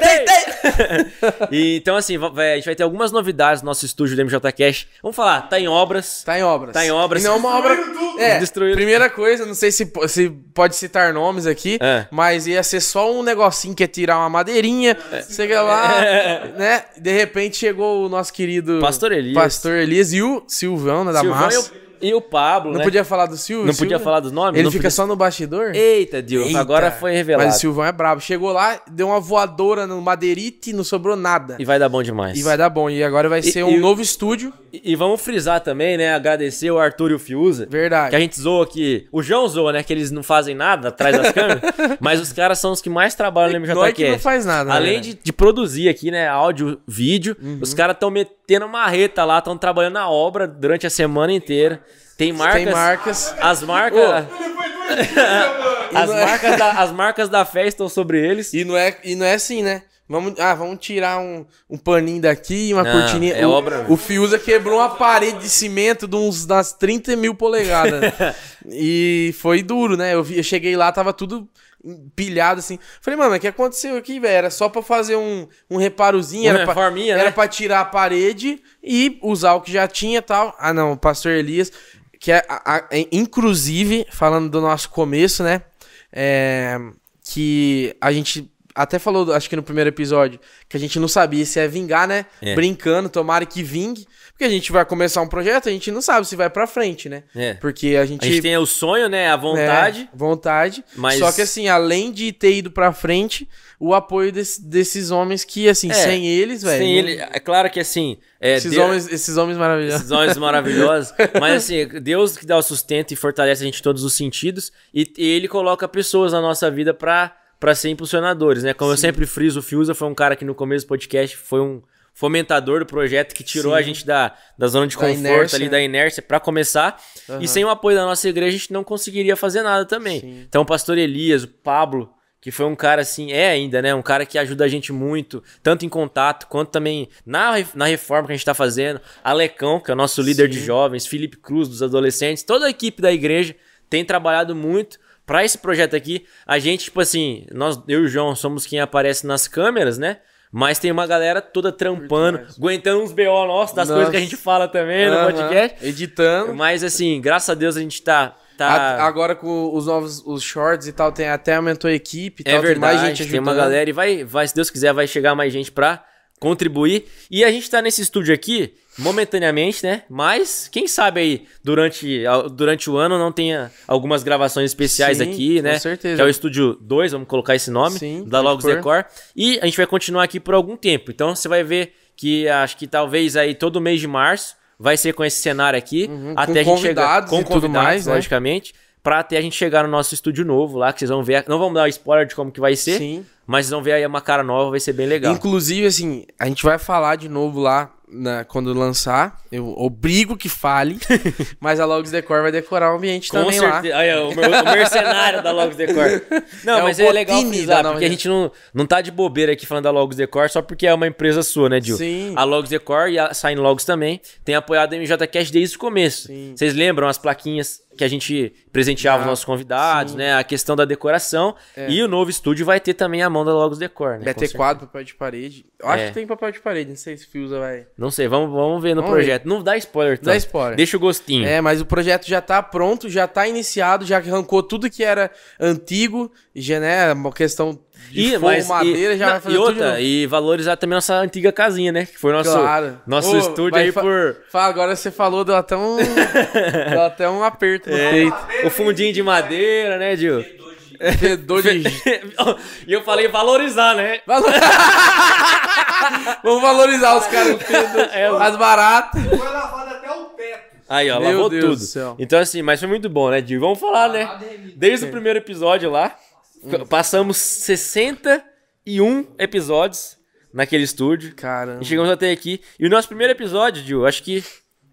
tem! tem! <laughs> E, então, assim, a gente vai ter algumas novidades no nosso estúdio do MJ Cash. Vamos falar, tá em obras. Tá em obras. Tá em obras. E não é uma obra. É, Destruído. Primeira coisa, não sei se, se pode citar nomes aqui, é. mas ia ser só um negocinho que ia é tirar uma madeirinha, é. chega lá, é. né? De repente chegou o nosso querido Pastor Elias, Pastor Elias e o Silvão, né, da Silvão Massa. E o Pablo. Não né? podia falar do Silvio? Não Silvio? podia falar dos nomes? Ele fica podia... só no bastidor? Eita, Dio agora foi revelado. Mas o Silvão é brabo. Chegou lá, deu uma voadora no Madeirite, não sobrou nada. E vai dar bom demais. E vai dar bom. E agora vai e, ser um novo estúdio. E, e, vamos frisar também, né? Agradecer o Arthur e o Fiuza. Verdade. Que a gente zoa aqui. O João zoa, né? Que eles não fazem nada atrás das câmeras. <laughs> mas os caras são os que mais trabalham no é MJQ. Nós que não faz nada. Né, Além né? de, de, produzir aqui, né? Áudio, vídeo. Uhum. Os caras estão metendo marreta lá, estão trabalhando na obra durante a semana inteira. Tem marcas. Tem marcas. As marcas. <laughs> as, marcas da, as marcas da fé estão sobre eles. E não é, e não é assim, né? Vamos, ah, vamos tirar um, um paninho daqui, uma não, cortininha. É o, obra. O Fiuza quebrou uma parede de cimento de uns das 30 mil polegadas. <laughs> e foi duro, né? Eu, vi, eu cheguei lá, tava tudo pilhado assim. Falei, mano, o que aconteceu aqui, velho? Era só pra fazer um, um reparozinho, uma era, reforminha, pra, né? era pra tirar a parede e usar o que já tinha e tal. Ah, não, o pastor Elias que é, a, a, é, inclusive, falando do nosso começo, né? É, que a gente até falou, acho que no primeiro episódio, que a gente não sabia se é vingar, né? É. Brincando, tomara que vingue. Porque a gente vai começar um projeto, a gente não sabe se vai pra frente, né? É. Porque a gente. A gente tem o sonho, né? A vontade. É, vontade. Mas... Só que, assim, além de ter ido pra frente, o apoio desse, desses homens que, assim, é, sem eles, velho. Sem não... ele. É claro que, assim. É, esses, Deus... homens, esses homens maravilhosos. Esses homens maravilhosos. <laughs> mas, assim, Deus que dá o sustento e fortalece a gente em todos os sentidos. E, e ele coloca pessoas na nossa vida pra para ser impulsionadores, né? Como Sim. eu sempre friso, o Fiuza foi um cara que no começo do podcast foi um fomentador do projeto que tirou Sim. a gente da, da zona de da conforto inércia, ali, é. da inércia, para começar. Uhum. E sem o apoio da nossa igreja, a gente não conseguiria fazer nada também. Sim. Então, o pastor Elias, o Pablo, que foi um cara assim, é ainda, né? Um cara que ajuda a gente muito, tanto em contato, quanto também na, na reforma que a gente tá fazendo. Alecão, que é o nosso líder Sim. de jovens, Felipe Cruz, dos adolescentes, toda a equipe da igreja tem trabalhado muito para esse projeto aqui, a gente, tipo assim, nós, eu e o João somos quem aparece nas câmeras, né? Mas tem uma galera toda trampando, aguentando uns BO nossos, das Nossa. coisas que a gente fala também uhum. no podcast. Editando. Mas assim, graças a Deus a gente tá. tá... A, agora com os novos os shorts e tal, tem, até aumentou a equipe. É tal, verdade, tem, mais gente ajudando. tem uma galera e vai, vai, se Deus quiser, vai chegar mais gente pra contribuir. E a gente tá nesse estúdio aqui momentaneamente, né? Mas quem sabe aí durante, durante o ano não tenha algumas gravações especiais Sim, aqui, com né? Com certeza. Que é o Estúdio 2, vamos colocar esse nome, Sim, da Logos Decor. E a gente vai continuar aqui por algum tempo. Então você vai ver que acho que talvez aí todo mês de março vai ser com esse cenário aqui, uhum, até a gente chegar com tudo mais, né? logicamente, para até a gente chegar no nosso estúdio novo lá, que vocês vão ver, não vamos dar spoiler de como que vai ser, Sim. mas vocês vão ver aí uma cara nova, vai ser bem legal. Inclusive assim, a gente vai falar de novo lá na, quando lançar, eu obrigo que fale, <laughs> mas a Logs Decor vai decorar o ambiente Com também certeza. lá. Aí, o, o, mercenário da Logs Decor. <laughs> Não, é mas é legal frisar, porque a gente não, não tá de bobeira aqui falando da Logs Decor só porque é uma empresa sua, né, Dil? Sim. A Logs Decor e a Sign Logs também tem apoiado a MJ Cash desde o começo. Vocês lembram as plaquinhas que a gente presenteava ah, os nossos convidados, sim. né? A questão da decoração. É. E o novo estúdio vai ter também a mão da Logos Decor, né? Vai ter quadro, papel de parede. Eu acho é. que tem papel de parede, não sei se Fiusa vai. Não sei, vamos, vamos ver no vamos projeto. Ver. Não dá spoiler, tá? Dá spoiler. Deixa o gostinho. É, mas o projeto já tá pronto, já tá iniciado, já arrancou tudo que era antigo, já, né? É uma questão de e, fogo, mas, madeira, e, já não, vai fazer e outra, e valorizar também nossa antiga casinha, né? Que foi nosso, claro. nosso Ô, estúdio aí por... Fala, agora você falou, deu até um, <laughs> deu até um aperto no é, O fundinho de madeira, né, Gil? Fedor de... <laughs> e eu falei valorizar, né? Valor... <laughs> Vamos valorizar os caras. É, as baratas. Foi lavado até o pé. Aí, ó, Meu lavou Deus tudo. Então, assim, mas foi muito bom, né, Gil? Vamos falar, né? É Desde o primeiro episódio lá. Passamos 61 episódios naquele estúdio. Caramba. E chegamos até aqui. E o nosso primeiro episódio, Gil, acho que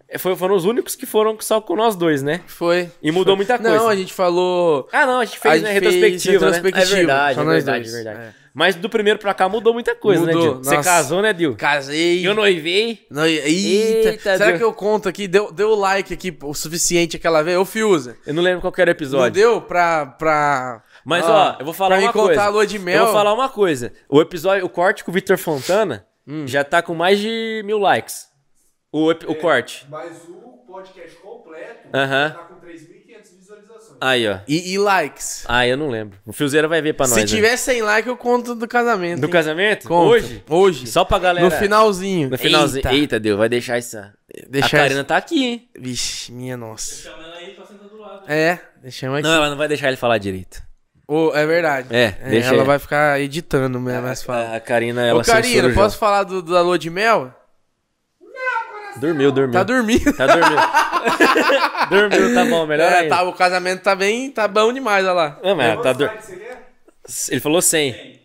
é, foi, foram os únicos que foram só com nós dois, né? Foi. E mudou foi. muita coisa. Não, a gente falou. Ah, não, a gente fez a gente né, retrospectiva. retrospectiva. Né? É verdade, só é verdade, dois. é verdade. É. Mas do primeiro pra cá mudou muita coisa, né, mudou. né, Dil? Você casou, né, Dil? Casei. Eu noivei. Noi... Eita. Eita. Será que eu conto aqui? Deu, deu like aqui o suficiente aquela vez? Ô, Fiuza. Eu não lembro qual era o episódio. Não deu pra. pra... Mas, ó, eu vou falar uma coisa. a lua de mel. Eu vou falar uma coisa. O episódio, o corte com o Vitor Fontana hum. já tá com mais de mil likes. O, é, o corte. Mas o podcast completo uh -huh. tá com 3.500 visualizações. Aí, ó. E, e, likes. Ah, eu não lembro. O Fiozeira vai ver pra nós. Se né? tiver né? 100 likes, eu conto do casamento. Do hein? casamento? Conta. Hoje? Hoje. Só pra galera. No finalzinho. No finalzinho. Eita, Eita Deus, vai deixar essa. Deixar a Karina essa... tá aqui, hein? Vixe, minha nossa. Deixa ela aí pra sentar do lado. É, deixamos aqui. Não, ela não vai deixar ele falar direito. Oh, é verdade. É, é deixa Ela aí. vai ficar editando mesmo, mas fala. A Karina, ela Ô, Karina, posso falar do, da lua de mel? Dormiu, dormiu. Tá dormindo. Tá dormindo. <laughs> dormiu, tá bom, melhor é, tá, o casamento tá bem, tá bom demais, olha lá. mas tá dormindo Ele falou 100.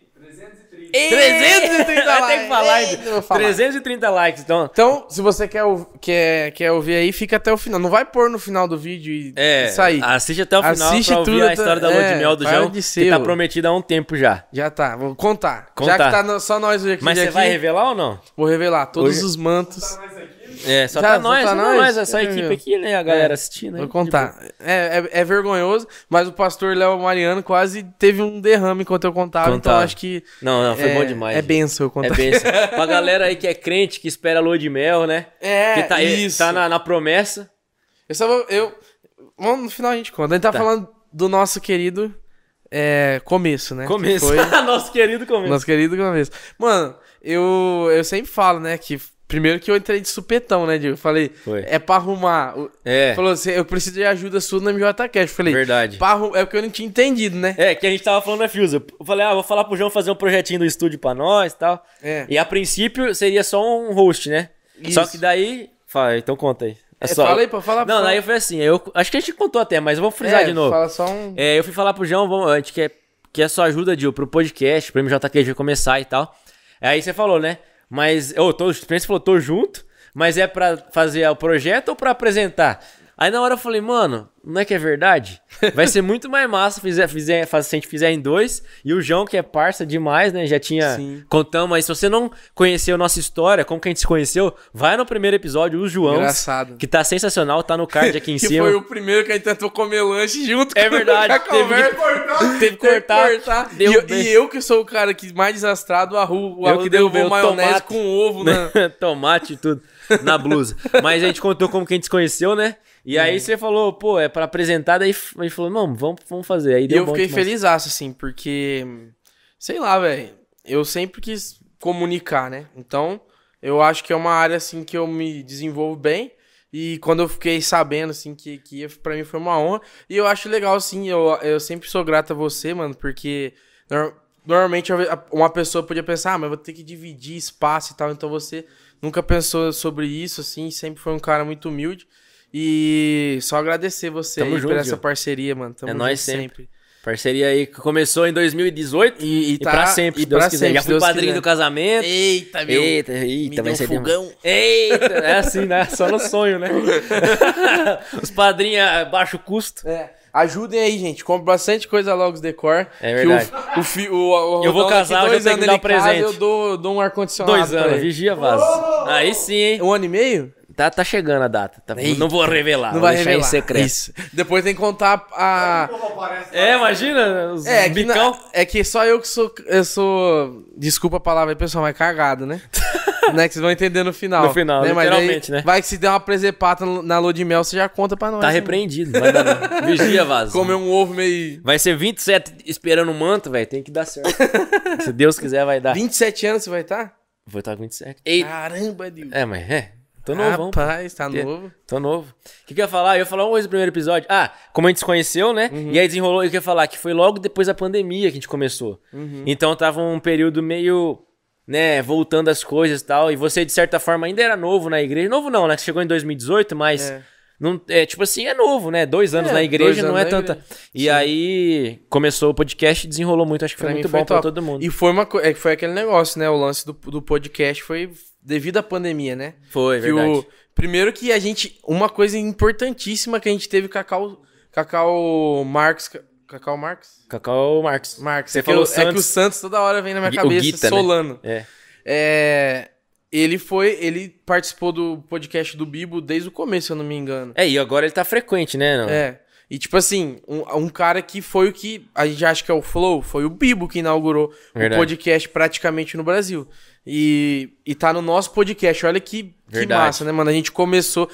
330 likes. Tem que falar, falar. 330 likes, então. Então, se você quer, quer, quer ouvir aí, fica até o final. Não vai pôr no final do vídeo e, é, sair. Assiste até o final assiste pra ouvir a história da lua de é, mel do João, que tá prometida há um tempo já. Já tá, vou contar. contar. Já que tá só nós aqui. Mas você aqui, vai revelar ou não? Vou revelar todos hoje... os mantos. Vou é, só tá nós, só tá nós, nós, essa é é, equipe aqui, né? A galera é, assistindo. Né? Vou contar. É, é, é, vergonhoso, mas o pastor Léo Mariano quase teve um derrame enquanto eu contava, então acho que... Não, não, foi é, bom demais. É benção eu é contar. É benção. <laughs> pra galera aí que é crente, que espera a lua de mel, né? É, que tá, isso. Tá na, na promessa. Eu só vou... Eu... Vamos, no final a gente conta. A gente tá, tá. falando do nosso querido é, começo, né? Começo. Que foi... <laughs> nosso querido começo. Nosso querido começo. Mano, eu, eu sempre falo, né, que Primeiro que eu entrei de supetão, né, Diego? Falei, Foi. é pra arrumar. É. Falou assim, eu preciso de ajuda sua na MJ Falei, verdade. Pra É porque eu não tinha entendido, né? É, que a gente tava falando da Fuse. Eu falei, ah, vou falar pro João fazer um projetinho do estúdio pra nós e tal. É. E a princípio seria só um host, né? Isso. Só que daí. Fala, então conta aí. É, é só... Fala aí pra falar Não, pra... daí foi assim, eu... acho que a gente contou até, mas eu vou frisar é, de novo. Fala só um... É, eu fui falar pro João, vamos... a gente quer, quer só ajuda, Diego, pro podcast, pro MJ começar e tal. Aí você falou, né? Mas, eu oh, tô, o Spencer falou, tô junto, mas é para fazer o projeto ou para apresentar? Aí na hora eu falei, mano, não é que é verdade? <laughs> Vai ser muito mais massa fizer, fizer, se a gente fizer em dois. E o João, que é parça demais, né? Já tinha. Sim. Contamos aí. Se você não conheceu nossa história, como que a gente se conheceu, vai no primeiro episódio, o João. Engraçado. Que tá sensacional, tá no card aqui em <laughs> que cima. foi o primeiro que a gente tentou comer lanche junto. É verdade. Com <laughs> teve, que, cortar, teve que cortar. E, eu, e, eu, que sou o cara que mais desastrado, a rua, eu que derrubou maionese tomate, com ovo, né? tomate e tudo na blusa. Mas a gente contou como que a gente se conheceu, né? E aí é. você falou, pô, é para apresentar, daí ele falou, não, vamos, vamos fazer. Aí deu e eu fiquei feliz, assim, porque, sei lá, velho, eu sempre quis comunicar, né? Então, eu acho que é uma área, assim, que eu me desenvolvo bem. E quando eu fiquei sabendo, assim, que, que pra mim foi uma honra. E eu acho legal, assim, eu, eu sempre sou grato a você, mano, porque normalmente uma pessoa podia pensar, ah, mas vou ter que dividir espaço e tal. Então você nunca pensou sobre isso, assim, sempre foi um cara muito humilde. E só agradecer você aí junto, por essa parceria, mano. Tamo é nós sempre. sempre. Parceria aí que começou em 2018 e, e, tá, e pra tá- sempre, e pra Deus quiser. Sempre, Já fui padrinho quiser. do casamento. Eita, meu. Eita, eita, vai ser um fogão. Eita, é assim, né? Só no <laughs> sonho, né? <laughs> Os padrinhos a baixo custo. É. Ajudem aí, gente. Compre bastante coisa os Decor. É verdade. O, o, o, eu vou casar, dois eu tenho anos que dar um presente. Casa, eu dou, dou um ar-condicionado. Dois anos, vigia vaso. Oh! Aí sim, hein? Um ano e meio? Tá, tá chegando a data. Tá, Eita, não vou revelar. Não vou vai revelar. em secreto. Isso. Depois tem que contar a. É, imagina. Os é, que bicão. Na... é que só eu que sou. Eu sou. Desculpa a palavra aí, pessoal, mas cagado, né? <laughs> né? Que vocês vão entender no final. No final, né? literalmente, aí, né? Vai que se der uma presepata na lua de mel, você já conta pra nós. Tá né? repreendido, vai dar não. <laughs> Vigia, vaso. Comer um ovo meio... Vai ser 27 esperando um manto, velho, tem que dar certo. <laughs> se Deus quiser, vai dar. 27 anos você vai estar? Tá? Vou estar tá com 27. Caramba, Deus. É, mas é, Tô novão. Rapaz, tá novo. Tô novo. O que, que eu ia falar? Eu ia falar uma coisa no primeiro episódio. Ah, como a gente se conheceu, né? Uhum. E aí desenrolou, eu ia falar que foi logo depois da pandemia que a gente começou. Uhum. Então tava um período meio, né, voltando as coisas e tal. E você, de certa forma, ainda era novo na igreja. Novo não, né? Você chegou em 2018, mas. É. Não, é, tipo assim, é novo, né? Dois anos é, na igreja anos não é tanta. Igreja. E Sim. aí começou o podcast desenrolou muito. Acho que foi muito bom para todo mundo. E foi, uma, é, foi aquele negócio, né? O lance do, do podcast foi devido à pandemia, né? Foi, que verdade. O, primeiro que a gente. Uma coisa importantíssima que a gente teve Cacau. Cacau Marx. Cacau Marx? Cacau Marx. Marx. Você é falou que, Santos. é que o Santos toda hora vem na minha cabeça, Guita, né? Solano. Né? É. é. Ele foi, ele participou do podcast do Bibo desde o começo, se eu não me engano. É, e agora ele tá frequente, né? Não? É. E tipo assim, um, um, cara que foi o que a gente acha que é o Flow, foi o Bibo que inaugurou Verdade. o podcast praticamente no Brasil. E, e tá no nosso podcast. Olha que, que massa, né, mano? A gente começou.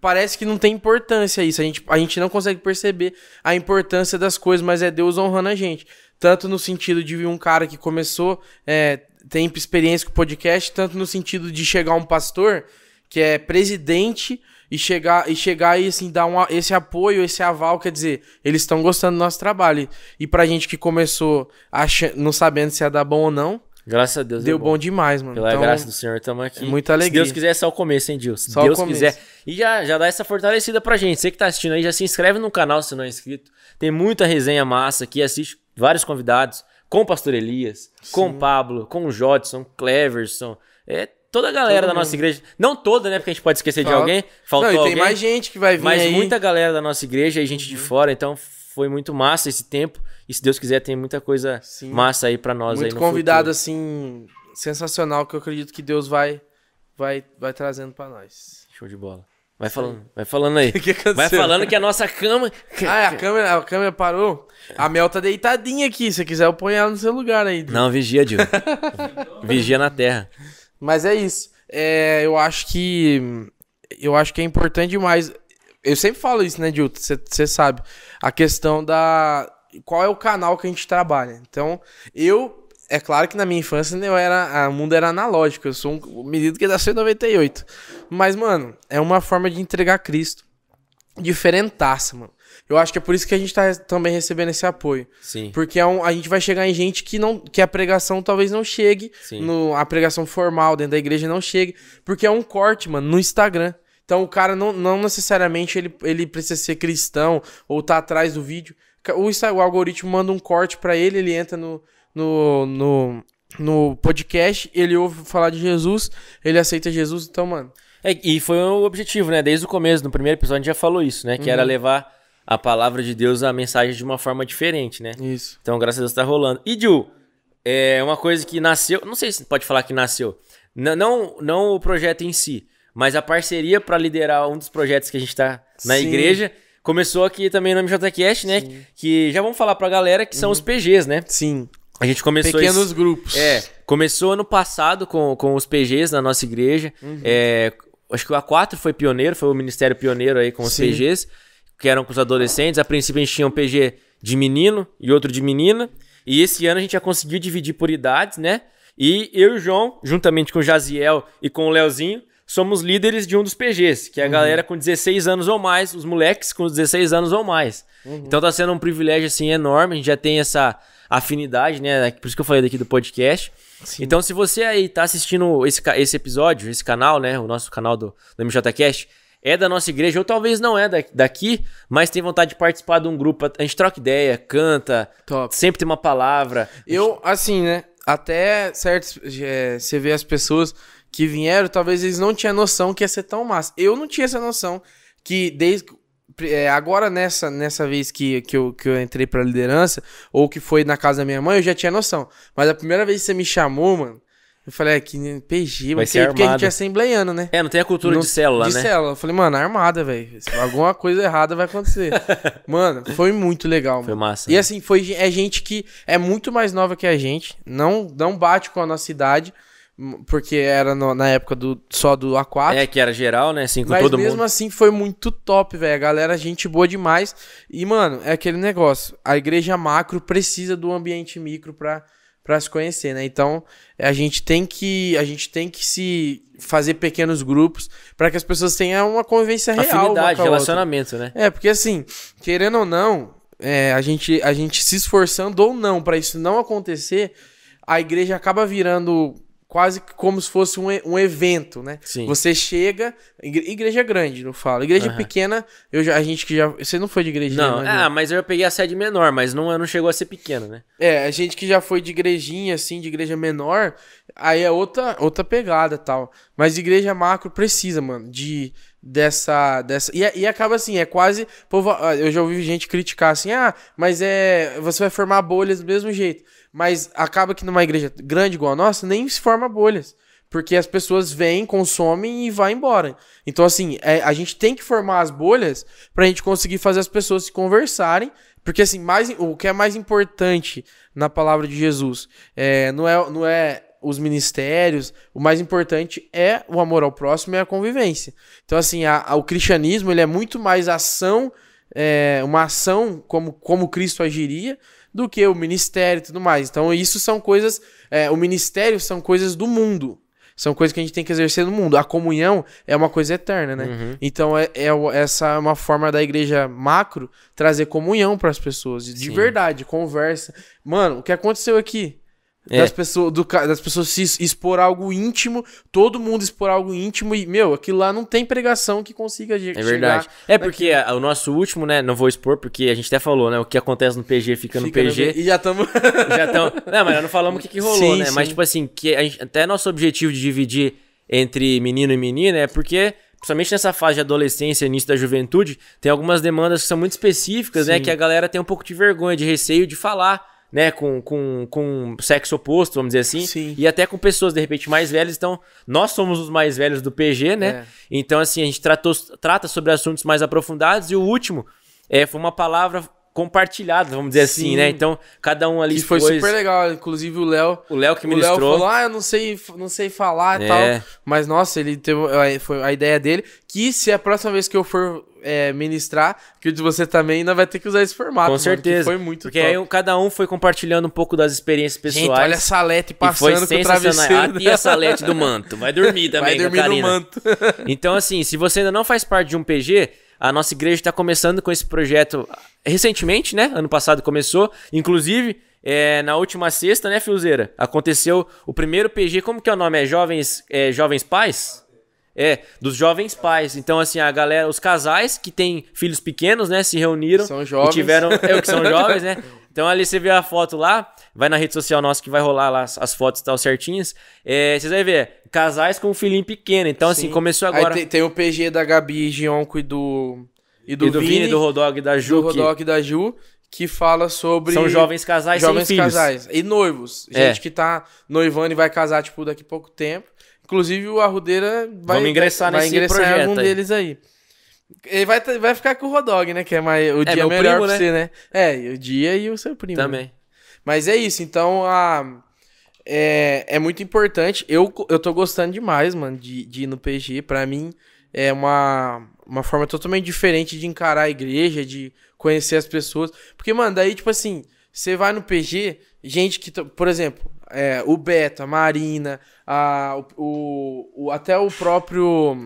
Parece que não tem importância isso. A gente, a gente não consegue perceber a importância das coisas, mas é Deus honrando a gente. Tanto no sentido de um cara que começou, é, tem experiência com podcast, tanto no sentido de chegar um pastor que é presidente e chegar e chegar e assim dar um, esse apoio, esse aval, quer dizer, eles estão gostando do nosso trabalho. E pra gente que começou acha, não sabendo se ia dar bom ou não, Graças a Deus. É Deu, bom. bom. demais, mano. Pela então, graça do Senhor, estamos aqui. É muita alegria. Se Deus quiser, é só o começo, hein, Dil? Se só Deus quiser. E já, já dá essa fortalecida pra gente. Você que tá assistindo aí, já se inscreve no canal se não é inscrito. Tem muita resenha massa aqui. Assiste vários convidados. Com o Pastor Elias, Sim. com o Pablo, com o Jodson, Cleverson. É toda a galera Todo da nossa mundo. igreja. Não toda, né? Porque a gente pode esquecer Falta. de alguém. Faltou não, e tem alguém, mais gente que vai vir. Mas aí. muita galera da nossa igreja e gente uhum. de fora. Então, foi muito massa esse tempo. E se Deus quiser, tem muita coisa Sim. massa aí para nós muito aí convidado futuro. assim sensacional que eu acredito que Deus vai vai vai trazendo para nós. Show de bola. Vai falando, vai falando aí. <laughs> que vai falando que a nossa cama. Ah, é, a câmera, a câmera parou? A Mel tá deitadinha aqui. Se quiser, eu ponho ela no seu lugar aí. Não, vigia, Dil. <laughs> vigia na terra. Mas é isso. É, eu acho que. Eu acho que é importante demais eu sempre falo isso, né, Dilton? Você sabe. A questão da. Qual é o canal que a gente trabalha? Então, eu. É claro que na minha infância né, eu era, o mundo era analógico. Eu sou um menino que é da 198. Mas, mano, é uma forma de entregar Cristo. Diferentaça, mano. Eu acho que é por isso que a gente tá também recebendo esse apoio. Sim. Porque é um, a gente vai chegar em gente que não que a pregação talvez não chegue, no, a pregação formal dentro da igreja não chegue, porque é um corte, mano, no Instagram. Então o cara não, não necessariamente ele, ele precisa ser cristão ou tá atrás do vídeo. O, o algoritmo manda um corte para ele, ele entra no, no, no, no podcast, ele ouve falar de Jesus, ele aceita Jesus, então, mano. É, e foi o objetivo, né? Desde o começo, no primeiro episódio, a gente já falou isso, né? Que uhum. era levar a palavra de Deus, a mensagem de uma forma diferente, né? Isso. Então, graças a Deus, tá rolando. E, Ju, é uma coisa que nasceu, não sei se pode falar que nasceu, não, não o projeto em si, mas a parceria para liderar um dos projetos que a gente está na Sim. igreja começou aqui também no MJCast, né? Sim. Que já vamos falar para a galera que são uhum. os PGs, né? Sim. A gente começou. Pequenos esse... grupos. É. Começou ano passado com, com os PGs na nossa igreja. Uhum. É, acho que o A4 foi pioneiro, foi o Ministério Pioneiro aí com os Sim. PGs, que eram com os adolescentes. A princípio a gente tinha um PG de menino e outro de menina. E esse ano a gente já conseguiu dividir por idades, né? E eu e o João, juntamente com o Jaziel e com o Leozinho, somos líderes de um dos PGs, que é a uhum. galera com 16 anos ou mais, os moleques com 16 anos ou mais. Uhum. Então tá sendo um privilégio assim enorme, a gente já tem essa afinidade, né? É por isso que eu falei daqui do podcast. Sim. Então se você aí tá assistindo esse, esse episódio, esse canal, né, o nosso canal do, do MJcast, é da nossa igreja, ou talvez não é daqui, mas tem vontade de participar de um grupo. A gente troca ideia, canta, Top. sempre tem uma palavra. Eu, assim, né? Até certos, é, você vê as pessoas que vieram, talvez eles não tinham noção que ia ser tão massa. Eu não tinha essa noção que desde é, agora nessa nessa vez que, que, eu, que eu entrei pra liderança, ou que foi na casa da minha mãe, eu já tinha noção. Mas a primeira vez que você me chamou, mano, eu falei, é que PG, vai ser porque a gente é assembleiano, né? É, não tem a cultura não, de célula, de né? De célula. Eu falei, mano, armada, velho. Alguma coisa errada vai acontecer. <laughs> mano, foi muito legal, foi mano. Foi massa. E né? assim, foi, é gente que é muito mais nova que a gente, não, não bate com a nossa idade, porque era no, na época do, só do A4. É, que era geral, né? Assim, com Mas todo mesmo assim foi muito top, velho. A galera, gente boa demais. E, mano, é aquele negócio. A igreja macro precisa do ambiente micro pra, pra se conhecer, né? Então, a gente tem que, a gente tem que se fazer pequenos grupos para que as pessoas tenham uma convivência Afinidade, real. Afinidade, relacionamento, né? É, porque assim, querendo ou não, é, a, gente, a gente se esforçando ou não para isso não acontecer, a igreja acaba virando quase como se fosse um, um evento, né? Sim. Você chega. Igreja grande, não falo. Igreja uhum. pequena, eu já, a gente que já. Você não foi de igreja? não? não né? ah, mas eu peguei a sede menor, mas não, não chegou a ser pequena, né? É, a gente que já foi de igrejinha, assim, de igreja menor, aí é outra, outra pegada tal. Mas igreja macro precisa, mano, de dessa. dessa e, é, e acaba assim, é quase. Povo, ah, eu já ouvi gente criticar assim, ah, mas é. Você vai formar bolhas do mesmo jeito. Mas acaba que numa igreja grande igual a nossa, nem se forma bolhas. Porque as pessoas vêm, consomem e vão embora. Então, assim, é, a gente tem que formar as bolhas pra gente conseguir fazer as pessoas se conversarem. Porque, assim, mais, o que é mais importante na palavra de Jesus é, não, é, não é os ministérios, o mais importante é o amor ao próximo e a convivência. Então, assim, a, a, o cristianismo ele é muito mais ação, é, uma ação como, como Cristo agiria, do que o ministério e tudo mais. Então, isso são coisas, é, o ministério são coisas do mundo. São coisas que a gente tem que exercer no mundo. A comunhão é uma coisa eterna, né? Uhum. Então, é, é, essa é uma forma da igreja macro trazer comunhão para as pessoas, de Sim. verdade, conversa. Mano, o que aconteceu aqui? É. Das, pessoas, do, das pessoas se expor algo íntimo, todo mundo expor algo íntimo e, meu, aquilo lá não tem pregação que consiga é chegar. É verdade. É porque a, o nosso último, né, não vou expor porque a gente até falou, né, o que acontece no PG fica, fica no PG. No... E já estamos... <laughs> já estamos... Não, mas não falamos o que, que rolou, sim, né, sim. mas tipo assim, que gente, até nosso objetivo de dividir entre menino e menina é porque principalmente nessa fase de adolescência, início da juventude, tem algumas demandas que são muito específicas, né, Sim. né? Que a galera tem um pouco de vergonha, de receio de falar né, com, com, com sexo oposto, vamos dizer assim. Sim. E até com pessoas, de repente, mais velhas. Então, nós somos os mais velhos do PG, né? É. Então, assim, a gente tratou, trata sobre assuntos mais aprofundados. E o último é, foi uma palavra compartilhado, vamos dizer Sim. assim, né? Então, cada um ali e foi super legal, inclusive o Léo. O Léo que ministrou. O Léo falou: "Ah, eu não sei, não sei falar e é. tal". Mas nossa, ele teve foi a ideia dele que se a próxima vez que eu for é, ministrar, que o de você também ainda vai ter que usar esse formato. Com certeza. Mano, foi muito Porque top. aí cada um foi compartilhando um pouco das experiências pessoais. Gente, olha a salete passando e foi sensacional. Ah, e a salete do manto. Vai dormir <laughs> também, Vai né, dormir no manto. então, assim, se você ainda não faz parte de um PG, a nossa igreja está começando com esse projeto recentemente, né? Ano passado começou. Inclusive, é, na última sexta, né, Filzeira? Aconteceu o primeiro PG, como que é o nome? É Jovens, é, jovens Pais? É, dos jovens pais. Então, assim, a galera, os casais que têm filhos pequenos, né, se reuniram. São jovens. E tiveram. É, que são <laughs> jovens, né? Então ali você vê a foto lá, vai na rede social nossa que vai rolar lá as, as fotos e tal certinhas. É, vocês vão ver, casais com um filhinho pequeno. Então assim, Sim. assim, começou agora. Tem, tem, o PG da Gabi Gionco e do... E do, e do Vini, Vini, do Rodog da Ju. Do Rodog que... da Ju que fala sobre. São jovens casais Jovens casais. E noivos. É. Gente é. que tá noivando e vai casar, tipo, daqui a pouco tempo. Inclusive, o Arrudeira vai. Vamos ingressar vai, nesse vai ingressar projeto. Em algum aí. deles aí. Ele vai, vai ficar com o Rodog, né? Que é mais, o é, dia melhor primo, pra né? você, né? É, o dia e o seu primo. Né? Também. Mas é isso, então a, é, é muito importante. Eu, eu tô gostando demais, mano, de, de ir no PG. Pra mim, é uma, uma forma totalmente diferente de encarar a igreja, de conhecer as pessoas. Porque, mano, daí, tipo assim, você vai no PG, gente que, por exemplo, é, o Beto, a Marina, a, o, o até o próprio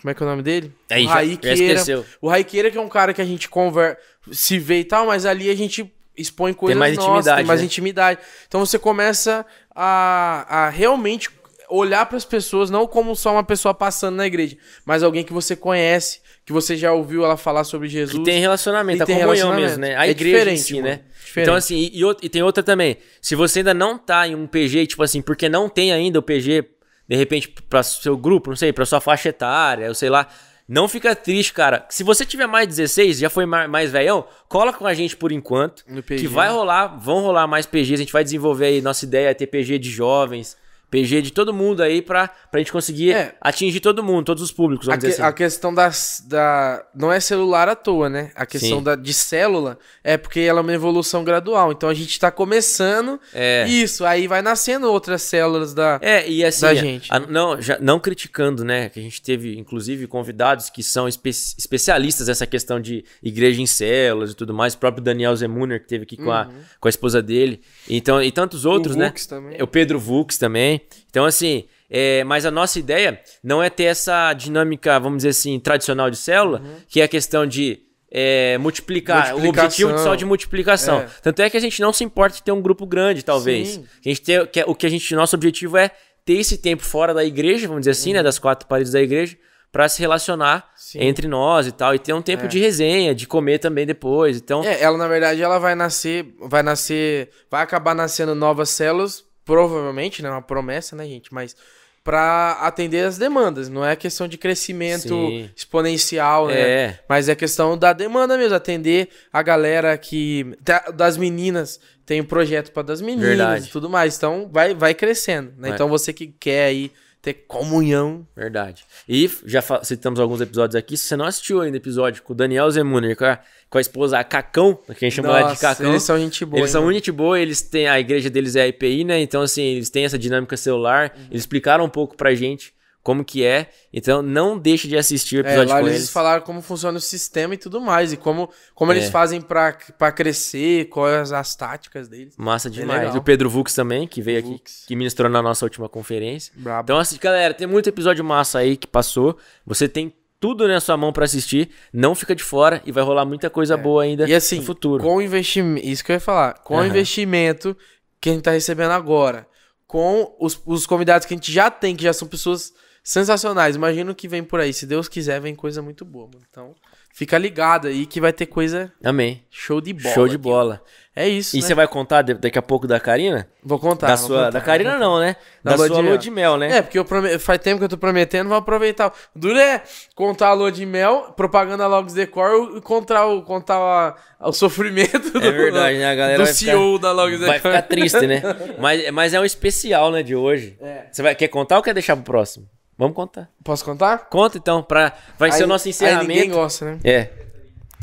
como é que é o nome dele? Aí, é, o Raiqueira. O Raiqueira que é um cara que a gente conversa, se vê e tal, mas ali a gente expõe coisas tem mais nossas, intimidade, tem mais né? intimidade. Então você começa a, a realmente olhar para as pessoas não como só uma pessoa passando na igreja, mas alguém que você conhece, que você já ouviu ela falar sobre Jesus. Que tem relacionamento, e tá tem a comunhão mesmo, né? A é igreja diferente, si, né? Diferente. Então assim, e, e, e tem outra também. Se você ainda não tá em um PG, tipo assim, porque não tem ainda o PG de repente para seu grupo, não sei, para sua faixa etária, eu sei lá. Não fica triste, cara. Se você tiver mais 16, já foi mais velhão, cola com a gente por enquanto. Que vai rolar, vão rolar mais PGs, a gente vai desenvolver aí nossa ideia ter PG de jovens. PG de todo mundo aí pra, pra gente conseguir é. atingir todo mundo, todos os públicos, a, que, assim. a, questão das, da... Não é celular à toa, né? A questão da, de célula é porque ela é uma evolução gradual. Então a gente tá começando é. isso. Aí vai nascendo outras células da, é, e assim, da gente. A, não, já, não criticando, né? Que a gente teve, inclusive, convidados que são espe especialistas nessa questão de igreja em células e tudo mais. O próprio Daniel Zemuner, que teve aqui com, uhum. a, com a esposa dele. Então, e tantos outros, o né? Vux também. É, o Pedro Vux também. Então, assim, é, mas a nossa ideia não é ter essa dinâmica, vamos dizer assim, tradicional de célula, uhum. que é a questão de é, multiplicar, o objetivo só de multiplicação. É. Tanto é que a gente não se importa de ter um grupo grande, talvez. A gente ter, que, é, o que a gente, nosso objetivo é ter esse tempo fora da igreja, vamos dizer assim, né, uhum. né, das quatro paredes da igreja, para se relacionar Sim. entre nós e tal e ter um tempo é. de resenha, de comer também depois. Então, é, ela na verdade ela vai nascer, vai nascer, vai acabar nascendo novas células provavelmente, né? Uma promessa, né, gente? Mas para atender as demandas. Não é questão de crescimento Sim. exponencial, né? É. Mas é questão da demanda mesmo, atender a galera que tá, das meninas tem um projeto para das meninas Verdade. e tudo mais. Então vai vai crescendo, né? é. Então você que quer aí ter comunhão. Verdade. E já citamos alguns episódios aqui. Se você não assistiu ainda episódio com o Daniel Zemuner, com a, com a esposa a Cacão, que a gente chama Nossa, de Cacão. Eles são gente boa. Eles hein, são né? gente boa, eles têm. A igreja deles é a IPI, né? Então, assim, eles têm essa dinâmica celular. Uhum. Eles explicaram um pouco pra gente como que é. Então não deixe de assistir o é, episódio é, lá com eles. eles falaram como funciona o sistema e tudo mais e como, como é. eles fazem para crescer, quais as táticas deles. Massa é demais. É o Pedro Vux também, que veio Vux. aqui, que ministrou na nossa última conferência. Brabo. Então assim, galera, tem muito episódio massa aí que passou. Você tem tudo na sua mão para assistir, não fica de fora e vai rolar muita coisa é. boa ainda e assim, no futuro. Com investimento, isso que eu ia falar, com uhum. o investimento que a gente tá recebendo agora, com os, os convidados que a gente já tem, que já são pessoas sensacionais. Imagino que vem por aí. Se Deus quiser, vem coisa muito boa, mano. Então, fica ligado aí que vai ter coisa. Amém. Show de bola. Show de aqui. bola. É isso. E né? você vai contar daqui a pouco da Karina? Vou contar. Da, vou sua, contar, da Karina não, né? Da, da sua lua de mel, né? É, porque eu faz tempo que eu tô prometendo, vou aproveitar. Duro é contar a lua de mel, propaganda Logs Decor e contar o, contar a, o sofrimento é <laughs> do, é verdade, né? a galera do CEO ficar, da Logs Decor. Vai ficar triste, né? <laughs> mas, mas é um especial, né, de hoje. É. Você vai, quer contar ou quer deixar pro próximo? Vamos contar. Posso contar? Conta então, pra... vai aí, ser o nosso encerramento. ninguém gosta, né? É.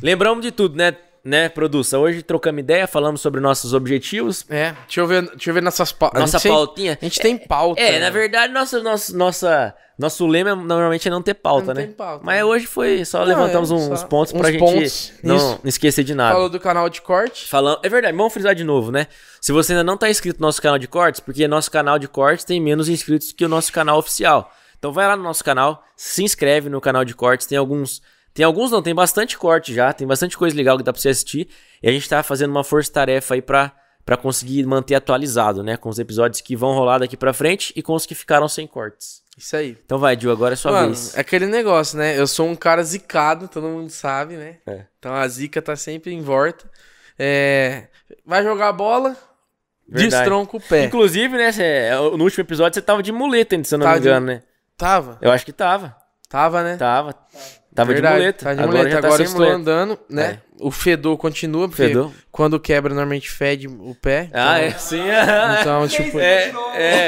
Lembramos de tudo, né? né, produção? Hoje trocamos ideia, falamos sobre nossos objetivos. É, deixa eu ver, deixa eu ver nossas pautas. Nossa a gente pautinha. Tem, a gente tem é, pauta. É, né? na verdade, nossa, nossa, nossa, nosso lema é normalmente é não ter pauta, não né? Tem pauta, Mas né? hoje foi só não, levantamos é, uns só pontos uns pra pontos, gente não, não esquecer de nada. Falou do canal de corte. Falando, é verdade, vamos frisar de novo, né? Se você ainda não tá inscrito no nosso canal de cortes, porque nosso canal de cortes tem menos inscritos que o nosso canal oficial. Então vai lá no nosso canal, se inscreve no canal de cortes, tem alguns tem alguns não, tem bastante corte já, tem bastante coisa legal que dá para você assistir. E a gente tá fazendo uma força-tarefa aí para para conseguir manter atualizado, né, com os episódios que vão rolar daqui para frente e com os que ficaram sem cortes. Isso aí. Então vai, Gil, agora é sua Mano, vez. É aquele negócio, né? Eu sou um cara zicado, todo mundo sabe, né? É. Então a zica tá sempre em volta. É... Vai jogar bola, Verdade. destronca o pé. Inclusive, né, cê, no último episódio você tava de muleta, se eu não tava me engano, de... né? Tava. Eu acho que tava. Tava, né? Tava. Tava Verdade, de muleta. Tava de muleta. Tá agora, tá estou andando, né? É. O fedor continua, porque fedor. quando quebra, normalmente fede o pé. Ah, então, ah, é, sim. Então, <laughs> tipo... É, é,